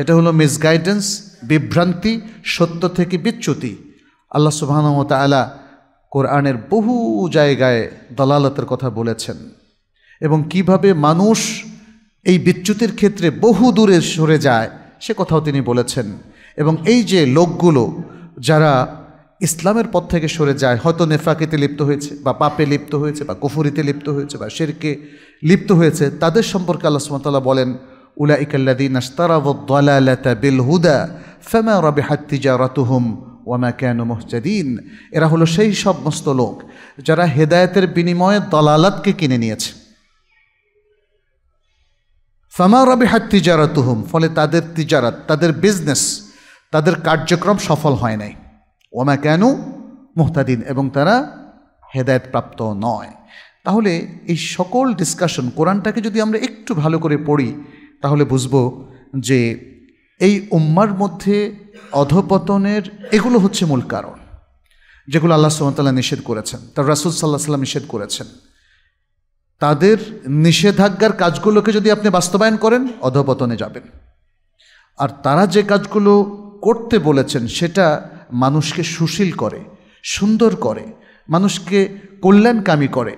এটা হলো মিসগাইডেন্স বিভ্রান্তি সত্য থেকে বিচ্যুতি আল্লাহ সুবাহানমত আলা কোরআনের বহু জায়গায় দলালাতের কথা বলেছেন এবং কিভাবে মানুষ এই বিচ্যুতির ক্ষেত্রে বহু দূরে সরে যায় সে কথাও তিনি বলেছেন এবং এই যে লোকগুলো যারা ইসলামের পথ থেকে সরে যায় হয়তো নেফাকিতে লিপ্ত হয়েছে বা পাপে লিপ্ত হয়েছে বা কুফুরিতে লিপ্ত হয়েছে বা শেরকে লিপ্ত হয়েছে তাদের সম্পর্কে আল্লাহ সুমতাল্লাহ বলেন উলা ইকাল্লাদিন বিল হুদা ফেমা রবিহাত্তিজা রতুহুম ওয়ামা কেন মোহজাদিন এরা হলো সেই সমস্ত লোক যারা হেদায়েতের বিনিময়ে দলালাতকে কিনে নিয়েছে ফামা হাত তিজারাতুহুম ফলে তাদের তিজারাত তাদের বিজনেস তাদের কার্যক্রম সফল হয় নাই ওমা কেন মুহতাদিন এবং তারা হেদায়তপ্রাপ্ত নয় তাহলে এই সকল ডিসকাশন কোরআনটাকে যদি আমরা একটু ভালো করে পড়ি তাহলে বুঝব যে এই উম্মার মধ্যে অধপতনের এগুলো হচ্ছে মূল কারণ যেগুলো আল্লাহ সুমতাল্লাহ নিষেধ করেছেন তার রাসুল সাল্লাহ সাল্লাম নিষেধ করেছেন তাদের নিষেধাজ্ঞার কাজগুলোকে যদি আপনি বাস্তবায়ন করেন অধপতনে যাবেন আর তারা যে কাজগুলো করতে বলেছেন সেটা মানুষকে সুশীল করে সুন্দর করে মানুষকে কল্যাণকামী করে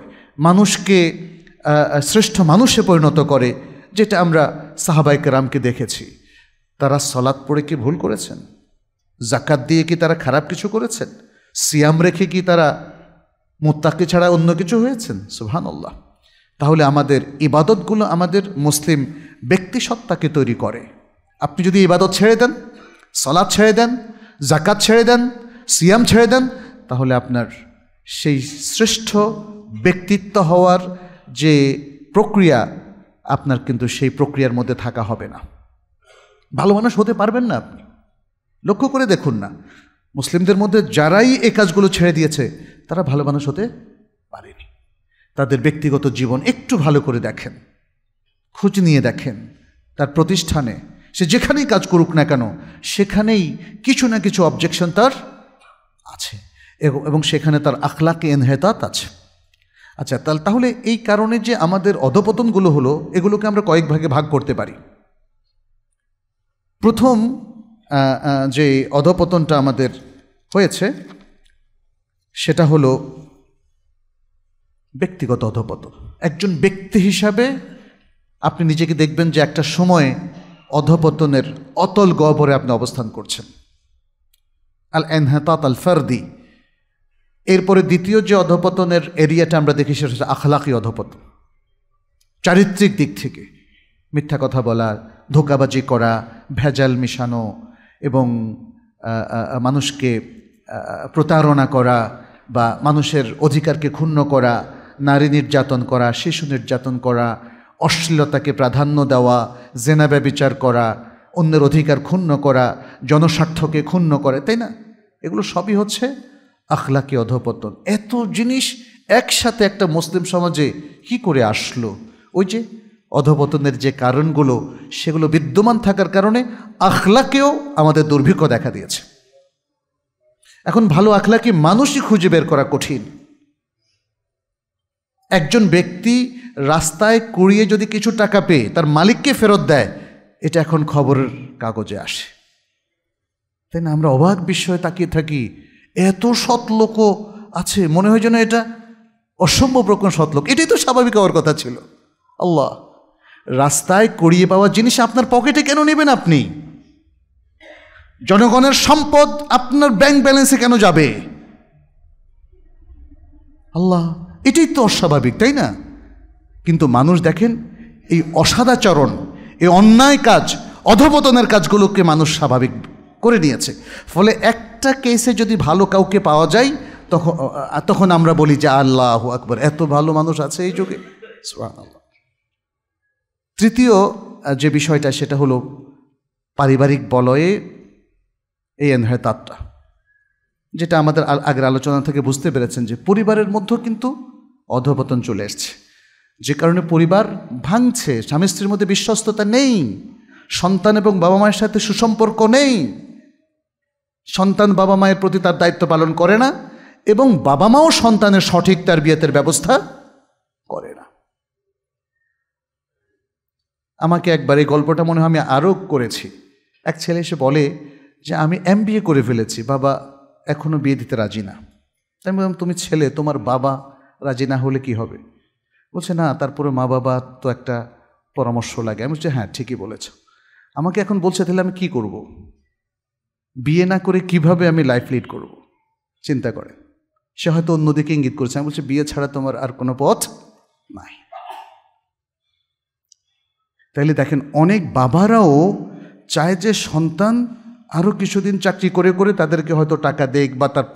মানুষকে শ্রেষ্ঠ মানুষে পরিণত করে যেটা আমরা সাহাবাই রামকে দেখেছি তারা সলাৎ পড়ে কি ভুল করেছেন জাকাত দিয়ে কি তারা খারাপ কিছু করেছেন সিয়াম রেখে কি তারা মোত্তাকি ছাড়া অন্য কিছু হয়েছেন সুবহানাল্লাহ তাহলে আমাদের ইবাদতগুলো আমাদের মুসলিম ব্যক্তিসত্তাকে তৈরি করে আপনি যদি ইবাদত ছেড়ে দেন সলাদ ছেড়ে দেন জাকাত ছেড়ে দেন সিয়াম ছেড়ে দেন তাহলে আপনার সেই শ্রেষ্ঠ ব্যক্তিত্ব হওয়ার যে প্রক্রিয়া আপনার কিন্তু সেই প্রক্রিয়ার মধ্যে থাকা হবে না ভালো মানুষ হতে পারবেন না আপনি লক্ষ্য করে দেখুন না মুসলিমদের মধ্যে যারাই এ কাজগুলো ছেড়ে দিয়েছে তারা ভালো মানুষ হতে পারেনি তাদের ব্যক্তিগত জীবন একটু ভালো করে দেখেন খোঁজ নিয়ে দেখেন তার প্রতিষ্ঠানে সে যেখানেই কাজ করুক না কেন সেখানেই কিছু না কিছু অবজেকশন তার আছে এবং সেখানে তার আখলাকে এনহেতাত আছে আচ্ছা তাহলে তাহলে এই কারণে যে আমাদের অধপতনগুলো হলো এগুলোকে আমরা কয়েক ভাগে ভাগ করতে পারি প্রথম যে অধপতনটা আমাদের হয়েছে সেটা হলো ব্যক্তিগত অধপতন একজন ব্যক্তি হিসাবে আপনি নিজেকে দেখবেন যে একটা সময়ে অধপতনের অতল গহ্বরে আপনি অবস্থান করছেন আল এনহাত আল ফার্দি এরপরে দ্বিতীয় যে অধপতনের এরিয়াটা আমরা দেখি সেটা হচ্ছে আখলাকি অধপতন চারিত্রিক দিক থেকে মিথ্যা কথা বলা ধোকাবাজি করা ভেজাল মিশানো এবং মানুষকে প্রতারণা করা বা মানুষের অধিকারকে ক্ষুণ্ণ করা নারী নির্যাতন করা শিশু নির্যাতন করা অশ্লীলতাকে প্রাধান্য দেওয়া জেনা বিচার করা অন্যের অধিকার ক্ষুণ্ণ করা জনস্বার্থকে ক্ষুণ্ণ করে তাই না এগুলো সবই হচ্ছে আখলাকে অধপতন এত জিনিস একসাথে একটা মুসলিম সমাজে কি করে আসলো ওই যে অধপতনের যে কারণগুলো সেগুলো বিদ্যমান থাকার কারণে আখলাকেও আমাদের দুর্ভিক্ষ দেখা দিয়েছে এখন ভালো আখলাকি মানুষই খুঁজে বের করা কঠিন একজন ব্যক্তি রাস্তায় কুড়িয়ে যদি কিছু টাকা পেয়ে তার মালিককে ফেরত দেয় এটা এখন খবরের কাগজে আসে তাই না আমরা অবাক বিস্ময়ে তাকিয়ে থাকি এত সৎ লোকও আছে মনে হয় যেন এটা অসম্ভব রকম সৎ লোক এটাই তো স্বাভাবিক হওয়ার কথা ছিল আল্লাহ রাস্তায় করিয়ে পাওয়া জিনিস আপনার পকেটে কেন নেবেন আপনি জনগণের সম্পদ আপনার ব্যাংক ব্যালেন্সে কেন যাবে আল্লাহ এটাই তো অস্বাভাবিক তাই না কিন্তু মানুষ দেখেন এই অসাদাচরণ এই অন্যায় কাজ অধপতনের কাজগুলোকে মানুষ স্বাভাবিক করে নিয়েছে ফলে একটা কেসে যদি ভালো কাউকে পাওয়া যায় তখন তখন আমরা বলি যে আল্লাহ আকবর এত ভালো মানুষ আছে এই যুগে তৃতীয় যে বিষয়টা সেটা হলো পারিবারিক বলয়ে এই এনহেতাতটা যেটা আমাদের আগের আলোচনা থেকে বুঝতে পেরেছেন যে পরিবারের মধ্যেও কিন্তু অধপতন চলে এসছে যে কারণে পরিবার ভাঙছে স্বামী স্ত্রীর মধ্যে বিশ্বস্ততা নেই সন্তান এবং বাবা মায়ের সাথে সুসম্পর্ক নেই সন্তান বাবা মায়ের প্রতি তার দায়িত্ব পালন করে না এবং বাবা মাও সন্তানের সঠিক তার বিয়েতের ব্যবস্থা করে না আমাকে একবার এই গল্পটা মনে হয় আমি আরও করেছি এক ছেলে এসে বলে যে আমি এম করে ফেলেছি বাবা এখনও বিয়ে দিতে রাজি না তাই বললাম তুমি ছেলে তোমার বাবা রাজি না হলে কি হবে বলছে না তারপরে মা বাবা তো একটা পরামর্শ লাগে আমি বলছি হ্যাঁ ঠিকই বলেছ আমাকে এখন বলছে তাহলে আমি কি করব। বিয়ে না করে কিভাবে আমি লাইফ লিড করব। চিন্তা করে সে হয়তো অন্যদিকে ইঙ্গিত করছে আমি বলছি বিয়ে ছাড়া তোমার আর কোনো পথ নাই তাইলে দেখেন অনেক বাবারাও চায় যে সন্তান আরও কিছুদিন চাকরি করে করে তাদেরকে হয়তো টাকা দেখ বা তার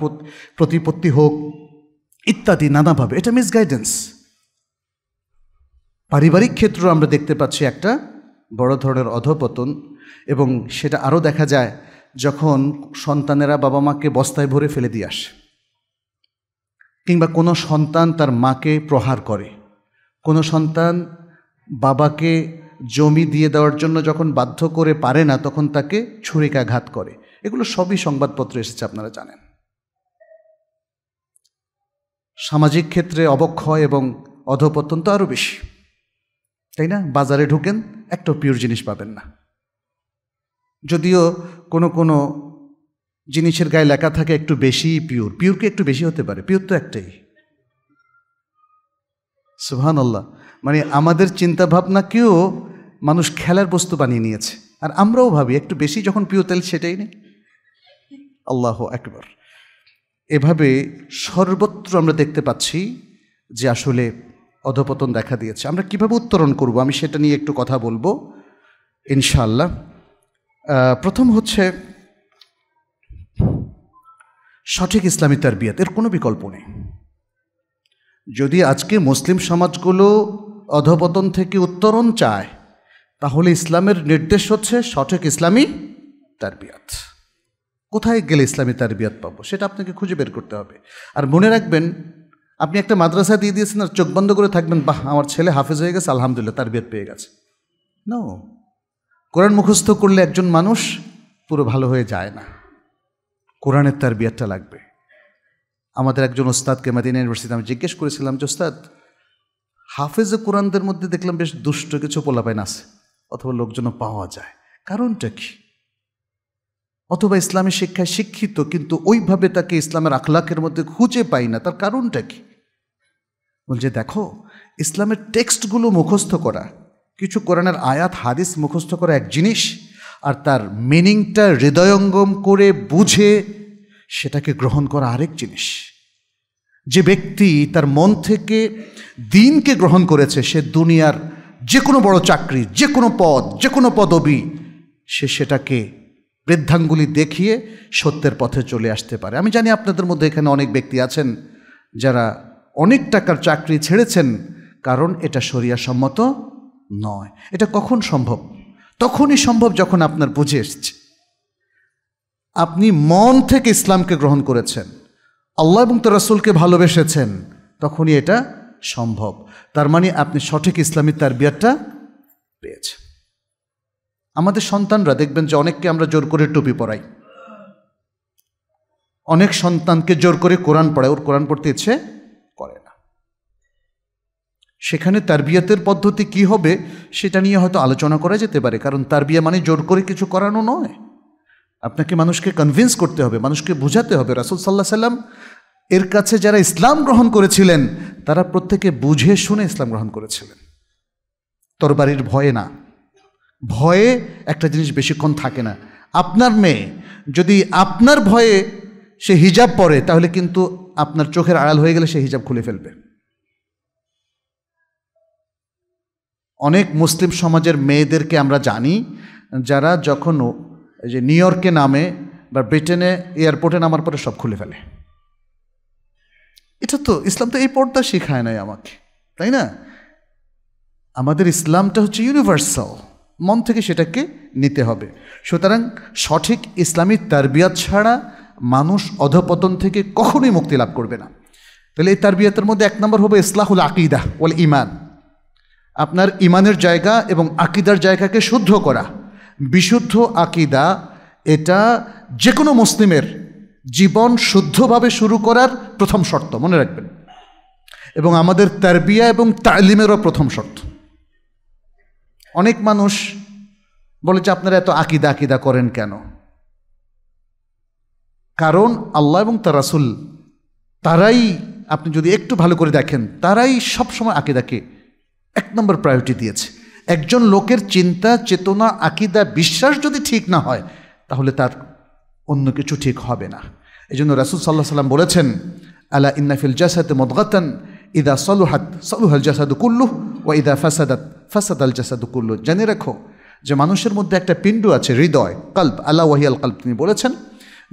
প্রতিপত্তি হোক ইত্যাদি নানাভাবে এটা মিসগাইডেন্স পারিবারিক ক্ষেত্র আমরা দেখতে পাচ্ছি একটা বড় ধরনের অধপতন এবং সেটা আরও দেখা যায় যখন সন্তানেরা বাবা মাকে বস্তায় ভরে ফেলে দিয়ে আসে কিংবা কোনো সন্তান তার মাকে প্রহার করে কোনো সন্তান বাবাকে জমি দিয়ে দেওয়ার জন্য যখন বাধ্য করে পারে না তখন তাকে ছুরিকাঘাত করে এগুলো সবই সংবাদপত্র এসেছে আপনারা জানেন সামাজিক ক্ষেত্রে অবক্ষয় এবং অধপতন তো আরও বেশি তাই না বাজারে ঢুকেন একটা পিওর জিনিস পাবেন না যদিও কোনো কোনো জিনিসের গায়ে লেখা থাকে একটু বেশি পিওর পিওরকে একটু বেশি হতে পারে পিওর তো একটাই সুহান আল্লাহ মানে আমাদের চিন্তা কেউ মানুষ খেলার বস্তু বানিয়ে নিয়েছে আর আমরাও ভাবি একটু বেশি যখন পিও তেল সেটাই নেই আল্লাহ একবার এভাবে সর্বত্র আমরা দেখতে পাচ্ছি যে আসলে অধপতন দেখা দিয়েছে আমরা কিভাবে উত্তরণ করব আমি সেটা নিয়ে একটু কথা বলবো ইনশাল্লাহ প্রথম হচ্ছে সঠিক ইসলামী তার বিয়াত এর কোনো বিকল্প নেই যদি আজকে মুসলিম সমাজগুলো অধপতন থেকে উত্তরণ চায় তাহলে ইসলামের নির্দেশ হচ্ছে সঠিক ইসলামী তার বিয়াত কোথায় গেলে ইসলামী তারবিয়াত পাবো সেটা আপনাকে খুঁজে বের করতে হবে আর মনে রাখবেন আপনি একটা মাদ্রাসা দিয়ে দিয়েছেন আর চোখ বন্ধ করে থাকবেন বাহ আমার ছেলে হাফেজ হয়ে গেছে আলহামদুলিল্লাহ তারবিয়াত পেয়ে গেছে ন কোরআন মুখস্থ করলে একজন মানুষ পুরো ভালো হয়ে যায় না কোরআনের তার বিয়াদটা লাগবে আমাদের একজন ওস্তাদকে মাদিনা ইউনিভার্সিটিতে আমি জিজ্ঞেস করেছিলাম যে ওস্তাদ হাফেজ কোরআনদের মধ্যে দেখলাম বেশ দুষ্ট কিছু পোলাপাইন আছে অথবা লোকজন পাওয়া যায় কারণটা কী অথবা ইসলামী শিক্ষায় শিক্ষিত কিন্তু ওইভাবে তাকে ইসলামের আখলাকের মধ্যে খুঁজে পাই না তার কারণটা কি বলছে দেখো ইসলামের টেক্সটগুলো মুখস্থ করা কিছু কোরআনের আয়াত হাদিস মুখস্থ করা এক জিনিস আর তার মিনিংটা হৃদয়ঙ্গম করে বুঝে সেটাকে গ্রহণ করা আরেক জিনিস যে ব্যক্তি তার মন থেকে দিনকে গ্রহণ করেছে সে দুনিয়ার যে কোনো বড় চাকরি যে কোনো পদ যে কোনো পদবি সে সেটাকে বৃদ্ধাঙ্গুলি দেখিয়ে সত্যের পথে চলে আসতে পারে আমি জানি আপনাদের মধ্যে এখানে অনেক ব্যক্তি আছেন যারা অনেক টাকার চাকরি ছেড়েছেন কারণ এটা সরিয়া সম্মত নয় এটা কখন সম্ভব তখনই সম্ভব যখন আপনার বুঝে এসছে আপনি মন থেকে ইসলামকে গ্রহণ করেছেন আল্লাহ এবং তার রাসুলকে ভালোবেসেছেন তখনই এটা সম্ভব তার মানে আপনি সঠিক ইসলামী তার বিয়ারটা পেয়েছেন আমাদের সন্তানরা দেখবেন যে অনেককে আমরা জোর করে টুপি পরাই অনেক সন্তানকে জোর করে কোরআন পড়ায় ওর কোরআন পড়তে ইচ্ছে করে না সেখানে তার পদ্ধতি কি হবে সেটা নিয়ে হয়তো আলোচনা করা যেতে পারে কারণ তার মানে জোর করে কিছু করানো নয় আপনাকে মানুষকে কনভিন্স করতে হবে মানুষকে বোঝাতে হবে রাসুল সাল্লাহ সাল্লাম এর কাছে যারা ইসলাম গ্রহণ করেছিলেন তারা প্রত্যেকে বুঝে শুনে ইসলাম গ্রহণ করেছিলেন তরবারির ভয়ে না ভয়ে একটা জিনিস বেশিক্ষণ থাকে না আপনার মেয়ে যদি আপনার ভয়ে সে হিজাব পরে তাহলে কিন্তু আপনার চোখের আড়াল হয়ে গেলে সে হিজাব খুলে ফেলবে অনেক মুসলিম সমাজের মেয়েদেরকে আমরা জানি যারা যখন যে নিউ ইয়র্কে নামে বা ব্রিটেনে এয়ারপোর্টে নামার পরে সব খুলে ফেলে এটা তো ইসলাম তো এই পর্দা শেখায় নাই আমাকে তাই না আমাদের ইসলামটা হচ্ছে ইউনিভার্সাল মন থেকে সেটাকে নিতে হবে সুতরাং সঠিক ইসলামী তারবিয়াত ছাড়া মানুষ অধপতন থেকে কখনোই মুক্তি লাভ করবে না তাহলে এই তারবিয়াতের মধ্যে এক নম্বর হবে ইসলাহুল আকিদা ওল ইমান আপনার ইমানের জায়গা এবং আকিদার জায়গাকে শুদ্ধ করা বিশুদ্ধ আকিদা এটা যে কোনো মুসলিমের জীবন শুদ্ধভাবে শুরু করার প্রথম শর্ত মনে রাখবেন এবং আমাদের তারবিয়া এবং তালিমেরও প্রথম শর্ত অনেক মানুষ বলে যে আপনারা এত আকিদা আকিদা করেন কেন কারণ আল্লাহ এবং তার রাসুল তারাই আপনি যদি একটু ভালো করে দেখেন তারাই সবসময় আকিদাকে এক নম্বর প্রায়োরিটি দিয়েছে একজন লোকের চিন্তা চেতনা আকিদা বিশ্বাস যদি ঠিক না হয় তাহলে তার অন্য কিছু ঠিক হবে না এই জন্য রাসুল সাল্লাহ সাল্লাম বলেছেন আল্লাহ ইন্নাফিল জাসাদ মদগাতান ইদা সলুহাত সলুহাল জাসাদু কুল্লু ও ইদা ফাসাদাত ফাসাদ আল জাসাদু কুল্লু জেনে রেখো যে মানুষের মধ্যে একটা পিণ্ড আছে হৃদয় কল্প আল্লাহ ওয়াহিয়াল কল্প তিনি বলেছেন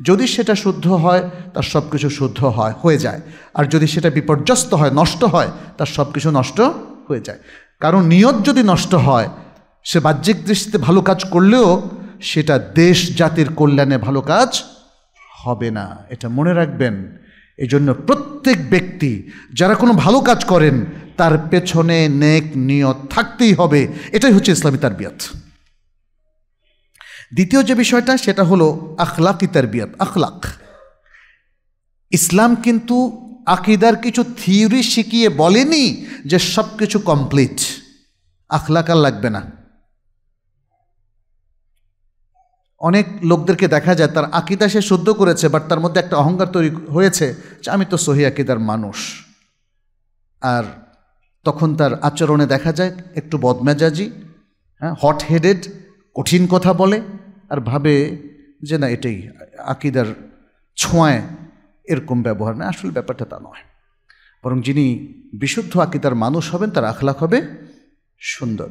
যদি সেটা শুদ্ধ হয় তার সব কিছু শুদ্ধ হয় হয়ে যায় আর যদি সেটা বিপর্যস্ত হয় নষ্ট হয় তার সব কিছু নষ্ট হয়ে যায় কারণ নিয়ত যদি নষ্ট হয় সে বাহ্যিক দৃষ্টিতে ভালো কাজ করলেও সেটা দেশ জাতির কল্যাণে ভালো কাজ হবে না এটা মনে রাখবেন এই জন্য প্রত্যেক ব্যক্তি যারা কোনো ভালো কাজ করেন তার পেছনে নেক নিয়ত থাকতেই হবে এটাই হচ্ছে ইসলামী তারবিয়াত দ্বিতীয় যে বিষয়টা সেটা হলো আখলাকি তারবিয়াত আখলাক ইসলাম কিন্তু আকিদার কিছু থিওরি শিখিয়ে বলেনি যে সব কিছু কমপ্লিট আখলাক আর লাগবে না অনেক লোকদেরকে দেখা যায় তার আকিদা সে শুদ্ধ করেছে বাট তার মধ্যে একটা অহংকার তৈরি হয়েছে যে আমি তো সহি আকিদার মানুষ আর তখন তার আচরণে দেখা যায় একটু বদমেজাজি হ্যাঁ হট হেডেড কঠিন কথা বলে আর ভাবে যে না এটাই আকিদার ছোঁয়ায় এরকম ব্যবহার না আসল ব্যাপারটা তা নয় বরং যিনি বিশুদ্ধ আকিদার মানুষ হবেন তার আখলাক হবে সুন্দর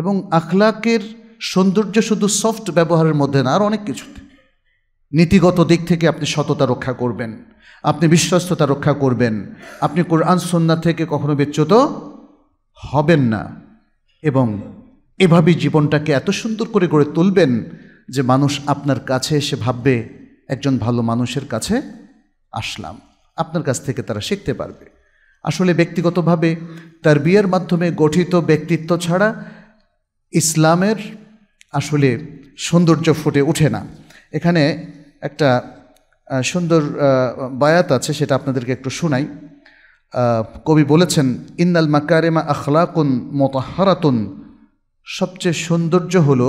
এবং আখলাকের সৌন্দর্য শুধু সফট ব্যবহারের মধ্যে না আর অনেক কিছুতে নীতিগত দিক থেকে আপনি সততা রক্ষা করবেন আপনি বিশ্বস্ততা রক্ষা করবেন আপনি কোরআন সন্না থেকে কখনো বিচ্যুত হবেন না এবং এভাবে জীবনটাকে এত সুন্দর করে গড়ে তুলবেন যে মানুষ আপনার কাছে এসে ভাববে একজন ভালো মানুষের কাছে আসলাম আপনার কাছ থেকে তারা শিখতে পারবে আসলে ব্যক্তিগতভাবে তার বিয়ের মাধ্যমে গঠিত ব্যক্তিত্ব ছাড়া ইসলামের আসলে সৌন্দর্য ফুটে ওঠে না এখানে একটা সুন্দর বায়াত আছে সেটা আপনাদেরকে একটু শোনাই কবি বলেছেন ইন্নাল মাকারেমা আখলাকুন মোতাহারাতুন সবচেয়ে সৌন্দর্য হল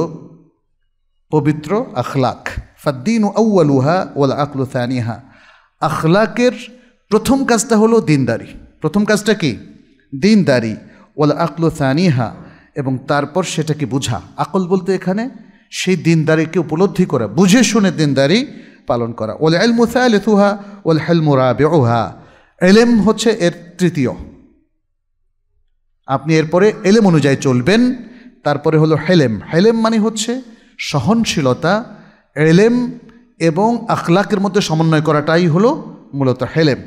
পবিত্র আখলাক ফাদ্দিন আউ্য়ালুহা ওল আকলু তানিহা আখলাকের প্রথম কাজটা হলো দিনদারি প্রথম কাজটা কি দিনদারি ওল আকলু তানিহা এবং তারপর সেটাকে বোঝা আকল বলতে এখানে সেই দিনদারিকে উপলব্ধি করা বুঝে শুনে দিনদারি পালন করা ওল এল লেথুহা ওল হেল বেউহা এলেম হচ্ছে এর তৃতীয় আপনি এরপরে এলেম অনুযায়ী চলবেন তারপরে হলো হেলেম হেলেম মানে হচ্ছে সহনশীলতা এলেম এবং আখলাকের মধ্যে সমন্বয় করাটাই হলো মূলত হেলেম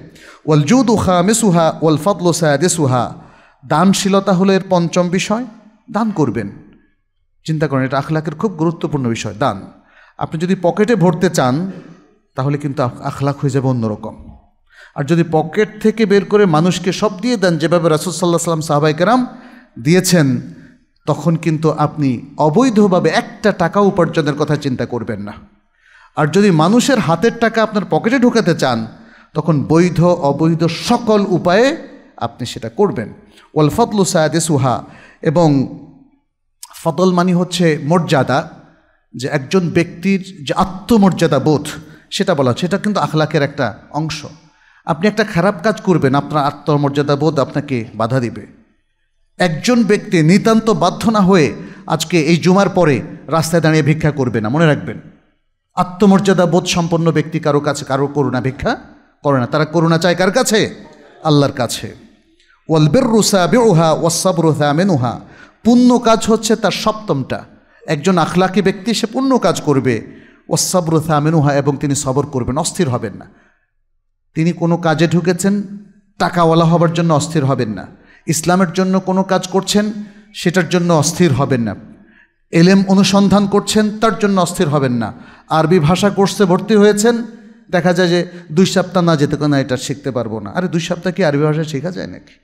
ওয়াল জুদ উহা মেসুহা ওয়াল ফতলুসা দেসুহা দানশীলতা হলো এর পঞ্চম বিষয় দান করবেন চিন্তা করেন এটা আখলাকের খুব গুরুত্বপূর্ণ বিষয় দান আপনি যদি পকেটে ভরতে চান তাহলে কিন্তু আখলাখ হয়ে যাবে অন্যরকম আর যদি পকেট থেকে বের করে মানুষকে সব দিয়ে দেন যেভাবে রাসুলসাল্লাহ সাল্লাম সাহাবাইকেরাম দিয়েছেন তখন কিন্তু আপনি অবৈধভাবে একটা টাকা উপার্জনের কথা চিন্তা করবেন না আর যদি মানুষের হাতের টাকা আপনার পকেটে ঢুকাতে চান তখন বৈধ অবৈধ সকল উপায়ে আপনি সেটা করবেন ওয়ালফতলু সায়দে সুহা এবং ফদল মানি হচ্ছে মর্যাদা যে একজন ব্যক্তির যে আত্মমর্যাদা বোধ সেটা বলা হচ্ছে এটা কিন্তু আখলাকের একটা অংশ আপনি একটা খারাপ কাজ করবেন আপনার আত্মমর্যাদা বোধ আপনাকে বাধা দিবে একজন ব্যক্তি নিতান্ত বাধ্য না হয়ে আজকে এই জুমার পরে রাস্তায় দাঁড়িয়ে ভিক্ষা করবে না মনে রাখবেন আত্মমর্যাদা বোধ সম্পন্ন ব্যক্তি কারো কাছে কারো করুণা ভিক্ষা করে না তারা করুণা চায় কার কাছে আল্লাহর কাছে ওয়ালবেরু সাবেউহা ওয়াসাবরু মেনুহা পুণ্য কাজ হচ্ছে তার সপ্তমটা একজন আখলাকি ব্যক্তি সে পুণ্য কাজ করবে ওয়াসাবরু মেনুহা এবং তিনি সবর করবেন অস্থির হবেন না তিনি কোনো কাজে ঢুকেছেন টাকাওয়ালা হবার জন্য অস্থির হবেন না ইসলামের জন্য কোনো কাজ করছেন সেটার জন্য অস্থির হবেন না এলেম অনুসন্ধান করছেন তার জন্য অস্থির হবেন না আরবি ভাষা কোর্সে ভর্তি হয়েছেন দেখা যায় যে দুই সপ্তাহ না যেতে না এটা শিখতে পারবো না আরে দুই সপ্তাহ কি আরবি ভাষা শেখা যায় নাকি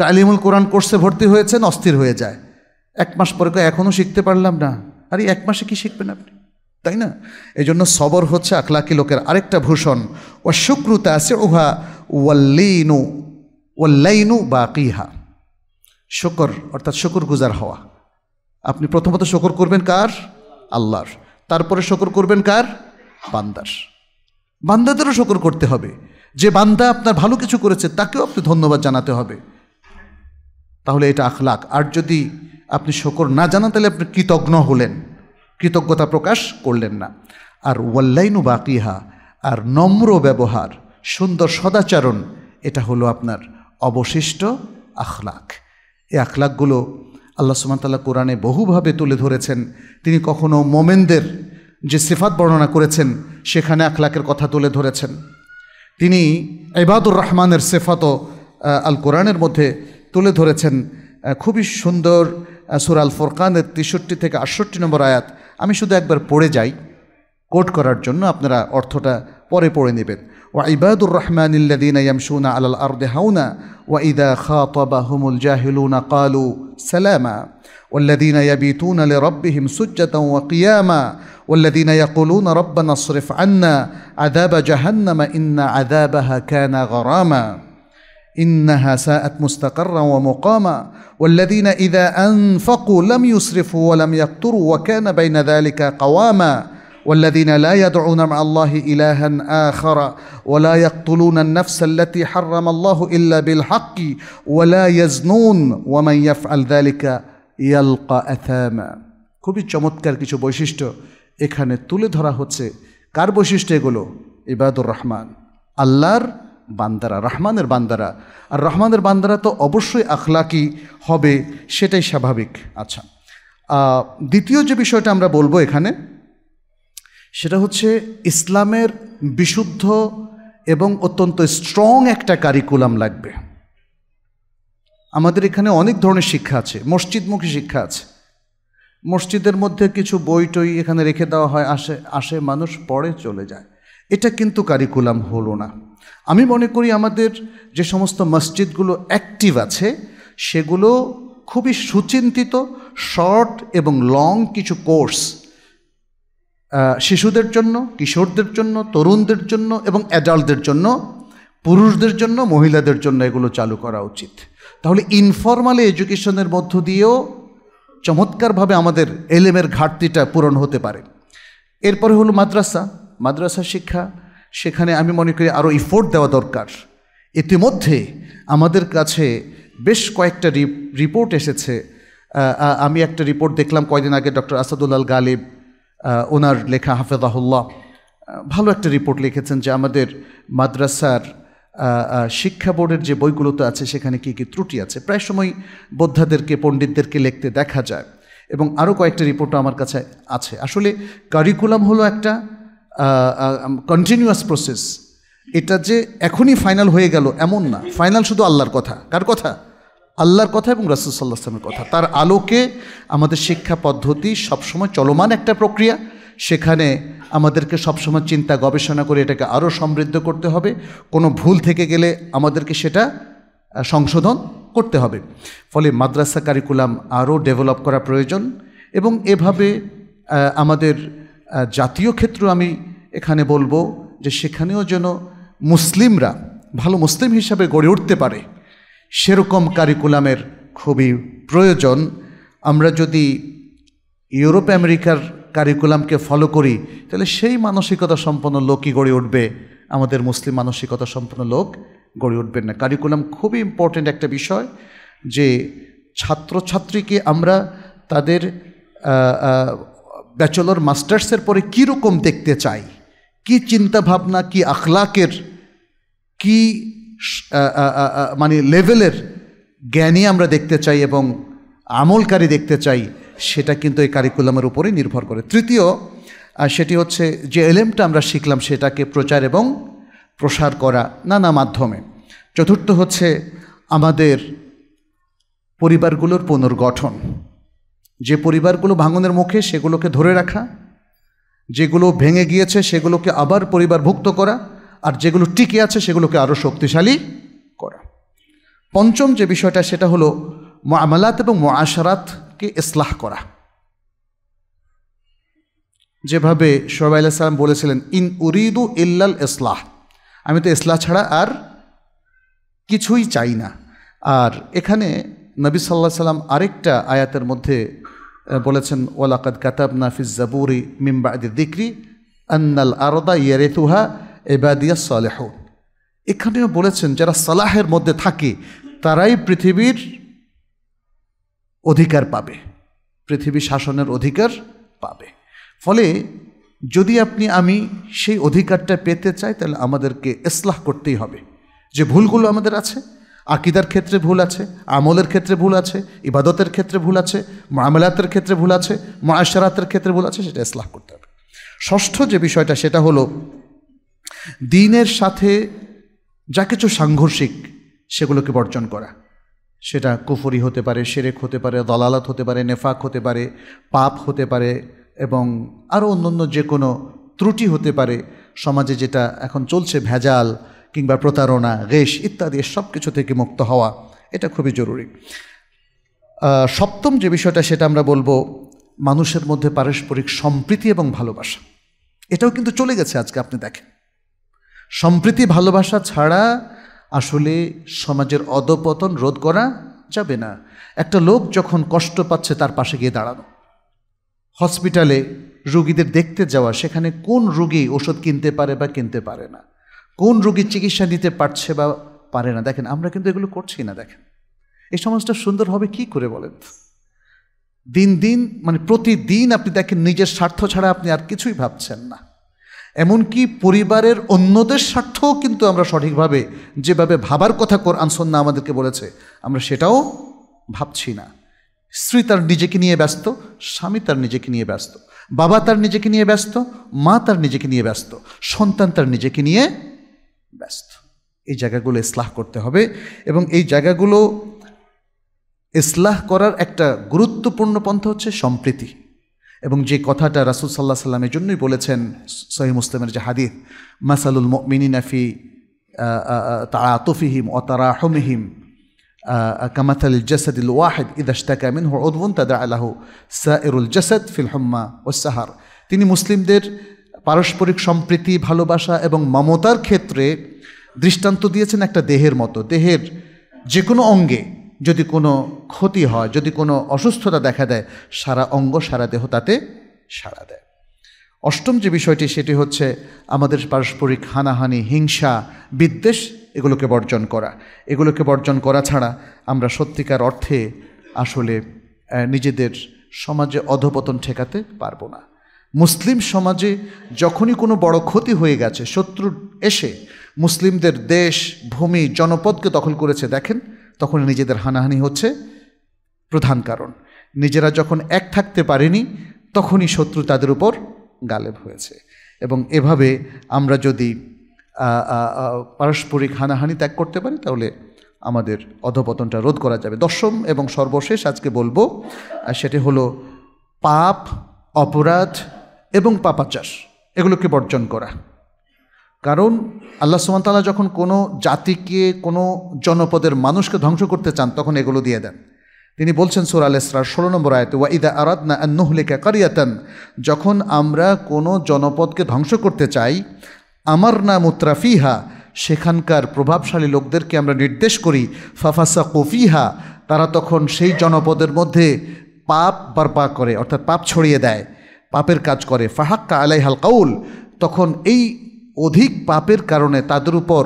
তালিমুল কোরআন কোর্সে ভর্তি হয়েছেন অস্থির হয়ে যায় এক মাস পরে এখনও শিখতে পারলাম না আরে এক মাসে কি শিখবেন আপনি তাই না এই জন্য সবর হচ্ছে আখলাকি লোকের আরেকটা ভূষণ ও শুক্রুতা আছে উহা ওয়াল্লিনু ওয়াল্লাইনু বা কিহা শকর অর্থাৎ শকর গুজার হওয়া আপনি প্রথমত শকর করবেন কার আল্লাহর তারপরে শকর করবেন কার বান্দার বান্দাদেরও শকর করতে হবে যে বান্দা আপনার ভালো কিছু করেছে তাকেও আপনি ধন্যবাদ জানাতে হবে তাহলে এটা আখলাক আর যদি আপনি শকর না জানান তাহলে আপনি কৃতজ্ঞ হলেন কৃতজ্ঞতা প্রকাশ করলেন না আর ওয়াল্লাইনু বাকিহা আর নম্র ব্যবহার সুন্দর সদাচারণ এটা হলো আপনার অবশিষ্ট আখলাক এই আখলাকগুলো আল্লাহ সুমাতাল্লাহ কোরআনে বহুভাবে তুলে ধরেছেন তিনি কখনও মোমেনদের যে সিফাত বর্ণনা করেছেন সেখানে আখলাকের কথা তুলে ধরেছেন তিনি এবাদুর রহমানের সেফাতও আল কোরআনের মধ্যে তুলে ধরেছেন খুবই সুন্দর সুরাল ফোরকানের তেষট্টি থেকে আটষট্টি নম্বর আয়াত আমি শুধু একবার পড়ে যাই কোট করার জন্য আপনারা অর্থটা পরে পড়ে নেবেন ওয়া ইবাদুর রহমান ইল্লাদিন ইয়ামশুনা আলাল আরদে হাউনা ওয়া ইদা খাতাবাহুমুল জাহিলুনা কালু সালামা والذين يبيتون لربهم سجدا وقياما والذين يقولون ربنا اصرف عنا عذاب جهنم إن عذابها كان غراما انها ساءت مستقرا ومقاما والذين اذا انفقوا لم يسرفوا ولم يقتروا وكان بين ذلك قواما والذين لا يدعون مع الله الها اخر ولا يقتلون النفس التي حرم الله الا بالحق ولا يزنون ومن يفعل ذلك يلقى اثاما খুবই চমৎকার কিছু বৈশিষ্ট্য এখানে তুলে ধরা হচ্ছে কার বৈশিষ্ট্য এগুলো ইবাদুর রহমান আল্লাহর বান্দারা রহমানের বান্দারা আর রহমানের বান্দারা তো অবশ্যই আখলাকি হবে সেটাই স্বাভাবিক আচ্ছা দ্বিতীয় যে বিষয়টা আমরা বলবো এখানে সেটা হচ্ছে ইসলামের বিশুদ্ধ এবং অত্যন্ত স্ট্রং একটা কারিকুলাম লাগবে আমাদের এখানে অনেক ধরনের শিক্ষা আছে মসজিদমুখী শিক্ষা আছে মসজিদের মধ্যে কিছু বই টই এখানে রেখে দেওয়া হয় আসে আসে মানুষ পড়ে চলে যায় এটা কিন্তু কারিকুলাম হলো না আমি মনে করি আমাদের যে সমস্ত মসজিদগুলো অ্যাক্টিভ আছে সেগুলো খুবই সুচিন্তিত শর্ট এবং লং কিছু কোর্স শিশুদের জন্য কিশোরদের জন্য তরুণদের জন্য এবং অ্যাডাল্টদের জন্য পুরুষদের জন্য মহিলাদের জন্য এগুলো চালু করা উচিত তাহলে ইনফর্মালি এডুকেশনের মধ্য দিয়েও চমৎকারভাবে আমাদের এলেমের ঘাটতিটা পূরণ হতে পারে এরপরে হলো মাদ্রাসা মাদ্রাসা শিক্ষা সেখানে আমি মনে করি আরও ইফোর্ট দেওয়া দরকার ইতিমধ্যে আমাদের কাছে বেশ কয়েকটা রিপোর্ট এসেছে আমি একটা রিপোর্ট দেখলাম কয়দিন আগে ডক্টর আসাদুল্লাল গালিব ওনার লেখা হাফেদাহুল্লাহ ভালো একটা রিপোর্ট লিখেছেন যে আমাদের মাদ্রাসার শিক্ষা বোর্ডের যে বইগুলোতে আছে সেখানে কী কী ত্রুটি আছে প্রায় সময় বোদ্ধাদেরকে পণ্ডিতদেরকে লিখতে দেখা যায় এবং আরও কয়েকটা রিপোর্টও আমার কাছে আছে আসলে কারিকুলাম হলো একটা কন্টিনিউয়াস প্রসেস এটা যে এখনই ফাইনাল হয়ে গেল এমন না ফাইনাল শুধু আল্লাহর কথা কার কথা আল্লাহর কথা এবং রাসুল সাল্লাহ আসলামের কথা তার আলোকে আমাদের শিক্ষা পদ্ধতি সবসময় চলমান একটা প্রক্রিয়া সেখানে আমাদেরকে সবসময় চিন্তা গবেষণা করে এটাকে আরও সমৃদ্ধ করতে হবে কোনো ভুল থেকে গেলে আমাদেরকে সেটা সংশোধন করতে হবে ফলে মাদ্রাসা কারিকুলাম আরও ডেভেলপ করা প্রয়োজন এবং এভাবে আমাদের জাতীয় ক্ষেত্র আমি এখানে বলবো যে সেখানেও যেন মুসলিমরা ভালো মুসলিম হিসাবে গড়ে উঠতে পারে সেরকম কারিকুলামের খুবই প্রয়োজন আমরা যদি ইউরোপ আমেরিকার কারিকুলামকে ফলো করি তাহলে সেই মানসিকতা সম্পন্ন লোকই গড়ে উঠবে আমাদের মুসলিম মানসিকতা সম্পন্ন লোক গড়ে উঠবেন না কারিকুলাম খুবই ইম্পর্ট্যান্ট একটা বিষয় যে ছাত্রছাত্রীকে আমরা তাদের ব্যাচেলর মাস্টার্সের পরে কীরকম দেখতে চাই কি চিন্তাভাবনা কি আখলাকের কি মানে লেভেলের জ্ঞানী আমরা দেখতে চাই এবং আমলকারী দেখতে চাই সেটা কিন্তু এই কারিকুলামের উপরে নির্ভর করে তৃতীয় সেটি হচ্ছে যে এলেমটা আমরা শিখলাম সেটাকে প্রচার এবং প্রসার করা নানা মাধ্যমে চতুর্থ হচ্ছে আমাদের পরিবারগুলোর পুনর্গঠন যে পরিবারগুলো ভাঙনের মুখে সেগুলোকে ধরে রাখা যেগুলো ভেঙে গিয়েছে সেগুলোকে আবার পরিবারভুক্ত করা আর যেগুলো টিকে আছে সেগুলোকে আরও শক্তিশালী করা পঞ্চম যে বিষয়টা সেটা হলো মামালাত এবং মোয়াশারাতকে ইসলাহ করা যেভাবে সোহাই আল্লাহ সালাম বলেছিলেন ইন উরিদু ইল্লাল ইসলাহ আমি তো ইসলাহ ছাড়া আর কিছুই চাই না আর এখানে নবী সাল্লাহ সাল্লাম আরেকটা আয়াতের মধ্যে বলেছেন ওলাকাদ কাতাব নাফিজ জাবুরি মিমবাদি দিকরি আন্নাল আরদা ইয়ারেতুহা এবাদিয়া সালেহ এখানেও বলেছেন যারা সালাহের মধ্যে থাকে তারাই পৃথিবীর অধিকার পাবে পৃথিবী শাসনের অধিকার পাবে ফলে যদি আপনি আমি সেই অধিকারটা পেতে চাই তাহলে আমাদেরকে ইসলাহ করতেই হবে যে ভুলগুলো আমাদের আছে আকিদার ক্ষেত্রে ভুল আছে আমলের ক্ষেত্রে ভুল আছে ইবাদতের ক্ষেত্রে ভুল আছে মামলাতের ক্ষেত্রে ভুল আছে মাশারাতের ক্ষেত্রে ভুল আছে সেটা ইসলাম করতে হবে ষষ্ঠ যে বিষয়টা সেটা হলো দিনের সাথে যা কিছু সাংঘর্ষিক সেগুলোকে বর্জন করা সেটা কুফরি হতে পারে সেরেক হতে পারে দলালত হতে পারে নেফাক হতে পারে পাপ হতে পারে এবং আরও অন্য অন্য যে কোনো ত্রুটি হতে পারে সমাজে যেটা এখন চলছে ভেজাল কিংবা প্রতারণা রেশ ইত্যাদি সব কিছু থেকে মুক্ত হওয়া এটা খুবই জরুরি সপ্তম যে বিষয়টা সেটা আমরা বলবো মানুষের মধ্যে পারস্পরিক সম্প্রীতি এবং ভালোবাসা এটাও কিন্তু চলে গেছে আজকে আপনি দেখেন সম্প্রীতি ভালোবাসা ছাড়া আসলে সমাজের অধপতন রোধ করা যাবে না একটা লোক যখন কষ্ট পাচ্ছে তার পাশে গিয়ে দাঁড়ানো হসপিটালে রুগীদের দেখতে যাওয়া সেখানে কোন রুগী ওষুধ কিনতে পারে বা কিনতে পারে না কোন রোগীর চিকিৎসা দিতে পারছে বা পারে না দেখেন আমরা কিন্তু এগুলো করছি না দেখেন এই সমাজটা সুন্দর হবে কি করে বলেন দিন দিন মানে প্রতিদিন আপনি দেখেন নিজের স্বার্থ ছাড়া আপনি আর কিছুই ভাবছেন না এমনকি পরিবারের অন্যদের স্বার্থও কিন্তু আমরা সঠিকভাবে যেভাবে ভাবার কথা কোরআন সন্না আমাদেরকে বলেছে আমরা সেটাও ভাবছি না স্ত্রী তার নিজেকে নিয়ে ব্যস্ত স্বামী তার নিজেকে নিয়ে ব্যস্ত বাবা তার নিজেকে নিয়ে ব্যস্ত মা তার নিজেকে নিয়ে ব্যস্ত সন্তান তার নিজেকে নিয়ে ব্যস্ত এই জায়গাগুলো ইসলাহ করতে হবে এবং এই জায়গাগুলো ইসলাহ করার একটা গুরুত্বপূর্ণ পন্থা হচ্ছে সম্প্রীতি এবং যে কথাটা রাসুল সাল্লাহ সাল্লামের জন্যই বলেছেন সহি মুসলিমের যে হাদিদ মাসালুল মিনিনাফি তারা আতফিহিম ও তারা আহমিহিম কামাতাল জাসাদিল ওয়াহেদ ইদাস্তাকা কামিন হো উদ্বন তাদা আলাহ সাইরুল জাসাদ ফিল হম্মা ও সাহার তিনি মুসলিমদের পারস্পরিক সম্প্রীতি ভালোবাসা এবং মমতার ক্ষেত্রে দৃষ্টান্ত দিয়েছেন একটা দেহের মতো দেহের যে কোনো অঙ্গে যদি কোনো ক্ষতি হয় যদি কোনো অসুস্থতা দেখা দেয় সারা অঙ্গ সারা দেহ তাতে সাড়া দেয় অষ্টম যে বিষয়টি সেটি হচ্ছে আমাদের পারস্পরিক হানাহানি হিংসা বিদ্বেষ এগুলোকে বর্জন করা এগুলোকে বর্জন করা ছাড়া আমরা সত্যিকার অর্থে আসলে নিজেদের সমাজে অধপতন ঠেকাতে পারবো না মুসলিম সমাজে যখনই কোনো বড় ক্ষতি হয়ে গেছে শত্রু এসে মুসলিমদের দেশ ভূমি জনপদকে দখল করেছে দেখেন তখন নিজেদের হানাহানি হচ্ছে প্রধান কারণ নিজেরা যখন এক থাকতে পারেনি তখনই শত্রু তাদের উপর গালেব হয়েছে এবং এভাবে আমরা যদি পারস্পরিক হানাহানি ত্যাগ করতে পারি তাহলে আমাদের অধপতনটা রোধ করা যাবে দশম এবং সর্বশেষ আজকে বলবো সেটি হলো পাপ অপরাধ এবং পাপাচার এগুলোকে বর্জন করা কারণ আল্লাহ সুমতালা যখন কোনো জাতিকে কোনো জনপদের মানুষকে ধ্বংস করতে চান তখন এগুলো দিয়ে দেন তিনি বলছেন সুরাল ইসরার ষোলো নম্বর আয়তে ওয়া ইদা আরাদনা আন্নহলিকা কারিয়াতান যখন আমরা কোনো জনপদকে ধ্বংস করতে চাই আমার নাম মুত্রাফিহা সেখানকার প্রভাবশালী লোকদেরকে আমরা নির্দেশ করি ফাফাসা কফিহা তারা তখন সেই জনপদের মধ্যে পাপ বারপা করে অর্থাৎ পাপ ছড়িয়ে দেয় পাপের কাজ করে ফাহাক্কা আলাইহাল কাউল তখন এই অধিক পাপের কারণে তাদের উপর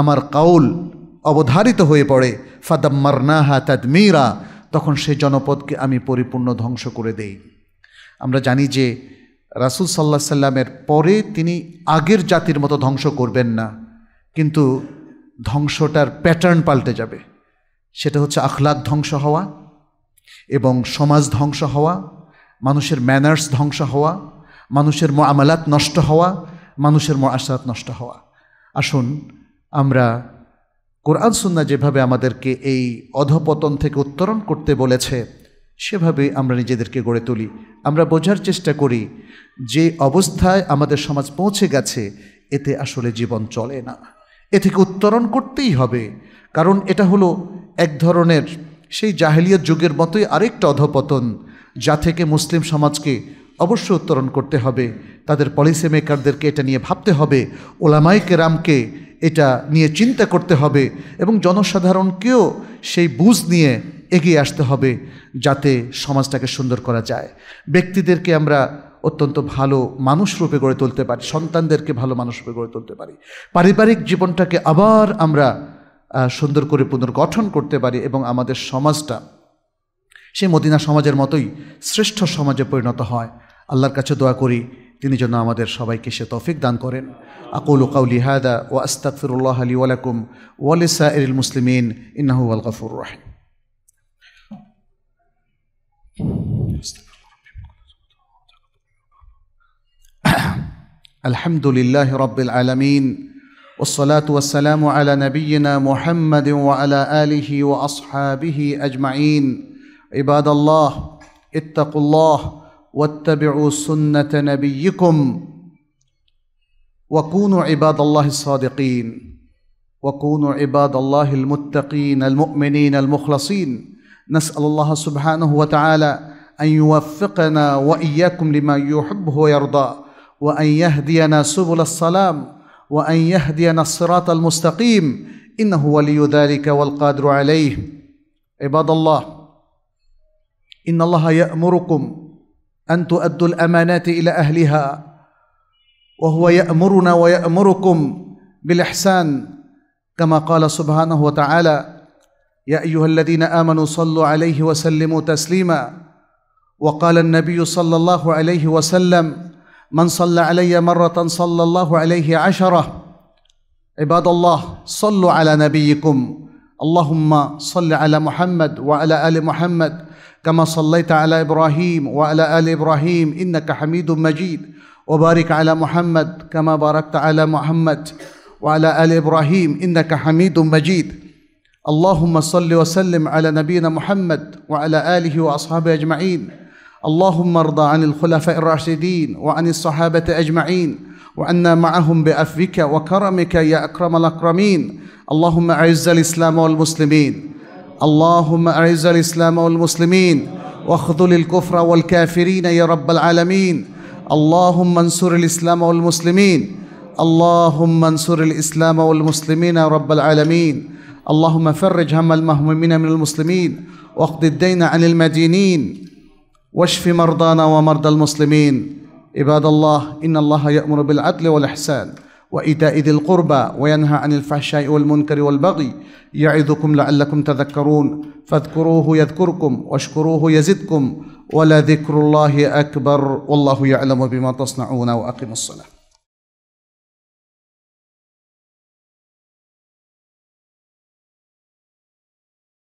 আমার কাউল অবধারিত হয়ে পড়ে ফাদাম্মারনাহা তাদমিরা তখন সেই জনপদকে আমি পরিপূর্ণ ধ্বংস করে দেই আমরা জানি যে রাসুল সাল্লা সাল্লামের পরে তিনি আগের জাতির মতো ধ্বংস করবেন না কিন্তু ধ্বংসটার প্যাটার্ন পাল্টে যাবে সেটা হচ্ছে আখলাক ধ্বংস হওয়া এবং সমাজ ধ্বংস হওয়া মানুষের ম্যানার্স ধ্বংস হওয়া মানুষের আমালাত নষ্ট হওয়া মানুষের ম আশাত নষ্ট হওয়া আসুন আমরা কোরআন সুন্না যেভাবে আমাদেরকে এই অধপতন থেকে উত্তরণ করতে বলেছে সেভাবে আমরা নিজেদেরকে গড়ে তুলি আমরা বোঝার চেষ্টা করি যে অবস্থায় আমাদের সমাজ পৌঁছে গেছে এতে আসলে জীবন চলে না এ থেকে উত্তরণ করতেই হবে কারণ এটা হলো এক ধরনের সেই জাহেলিয়া যুগের মতোই আরেকটা অধপতন যা থেকে মুসলিম সমাজকে অবশ্য উত্তরণ করতে হবে তাদের পলিসি মেকারদেরকে এটা নিয়ে ভাবতে হবে ওলামাই কেরামকে এটা নিয়ে চিন্তা করতে হবে এবং জনসাধারণকেও সেই বুঝ নিয়ে এগিয়ে আসতে হবে যাতে সমাজটাকে সুন্দর করা যায় ব্যক্তিদেরকে আমরা অত্যন্ত ভালো মানুষ রূপে গড়ে তুলতে পারি সন্তানদেরকে ভালো মানুষ রূপে গড়ে তুলতে পারি পারিবারিক জীবনটাকে আবার আমরা সুন্দর করে পুনর্গঠন করতে পারি এবং আমাদের সমাজটা সে মদিনা সমাজের মতোই শ্রেষ্ঠ সমাজে পরিণত হয় আল্লাহর কাছে দোয়া করি তিনি যেন আমাদের সবাইকে সে তৌফিক দান করেন আকুল কাউলি হাদা ও আস্তাকফিরুল্লাহ আলী ওয়ালাকুম ওয়ালিসা ইল মুসলিমিন ইন্নাহু আল গাফুর রাহিম الحمد لله رب العالمين والصلاة والسلام على نبينا محمد وعلى آله وأصحابه أجمعين عباد الله اتقوا الله واتبعوا سنه نبيكم وكونوا عباد الله الصادقين وكونوا عباد الله المتقين المؤمنين المخلصين نسال الله سبحانه وتعالى ان يوفقنا واياكم لما يحبه ويرضى وان يهدينا سبل السلام وان يهدينا الصراط المستقيم انه ولي ذلك والقادر عليه عباد الله إن الله يأمركم أن تؤدوا الأمانات إلى أهلها وهو يأمرنا ويأمركم بالإحسان كما قال سبحانه وتعالى يا أيها الذين آمنوا صلوا عليه وسلموا تسليما وقال النبي صلى الله عليه وسلم من صلى علي مرة صلى الله عليه عشرة عباد الله صلوا على نبيكم اللهم صل على محمد وعلى آل محمد كما صليت على ابراهيم وعلى ال ابراهيم انك حميد مجيد وبارك على محمد كما باركت على محمد وعلى ال ابراهيم انك حميد مجيد اللهم صل وسلم على نبينا محمد وعلى اله واصحابه اجمعين اللهم ارضى عن الخلفاء الراشدين وعن الصحابه اجمعين وعنا معهم بعفوك وكرمك يا اكرم الاكرمين اللهم اعز الاسلام والمسلمين اللهم أعز الإسلام والمسلمين واخذل الكفر والكافرين يا رب العالمين اللهم انصر الإسلام والمسلمين اللهم انصر الإسلام والمسلمين يا رب العالمين اللهم فرج هم المهمومين من المسلمين واقض الدين عن المدينين واشف مرضانا ومرضى المسلمين عباد الله إن الله يأمر بالعدل والإحسان وإيتاء ذي القربى وينهى عن الفحشاء والمنكر والبغي يعظكم لعلكم تذكرون فاذكروه يذكركم واشكروه يزدكم ولذكر الله أكبر والله يعلم بما تصنعون وأقم الصلاة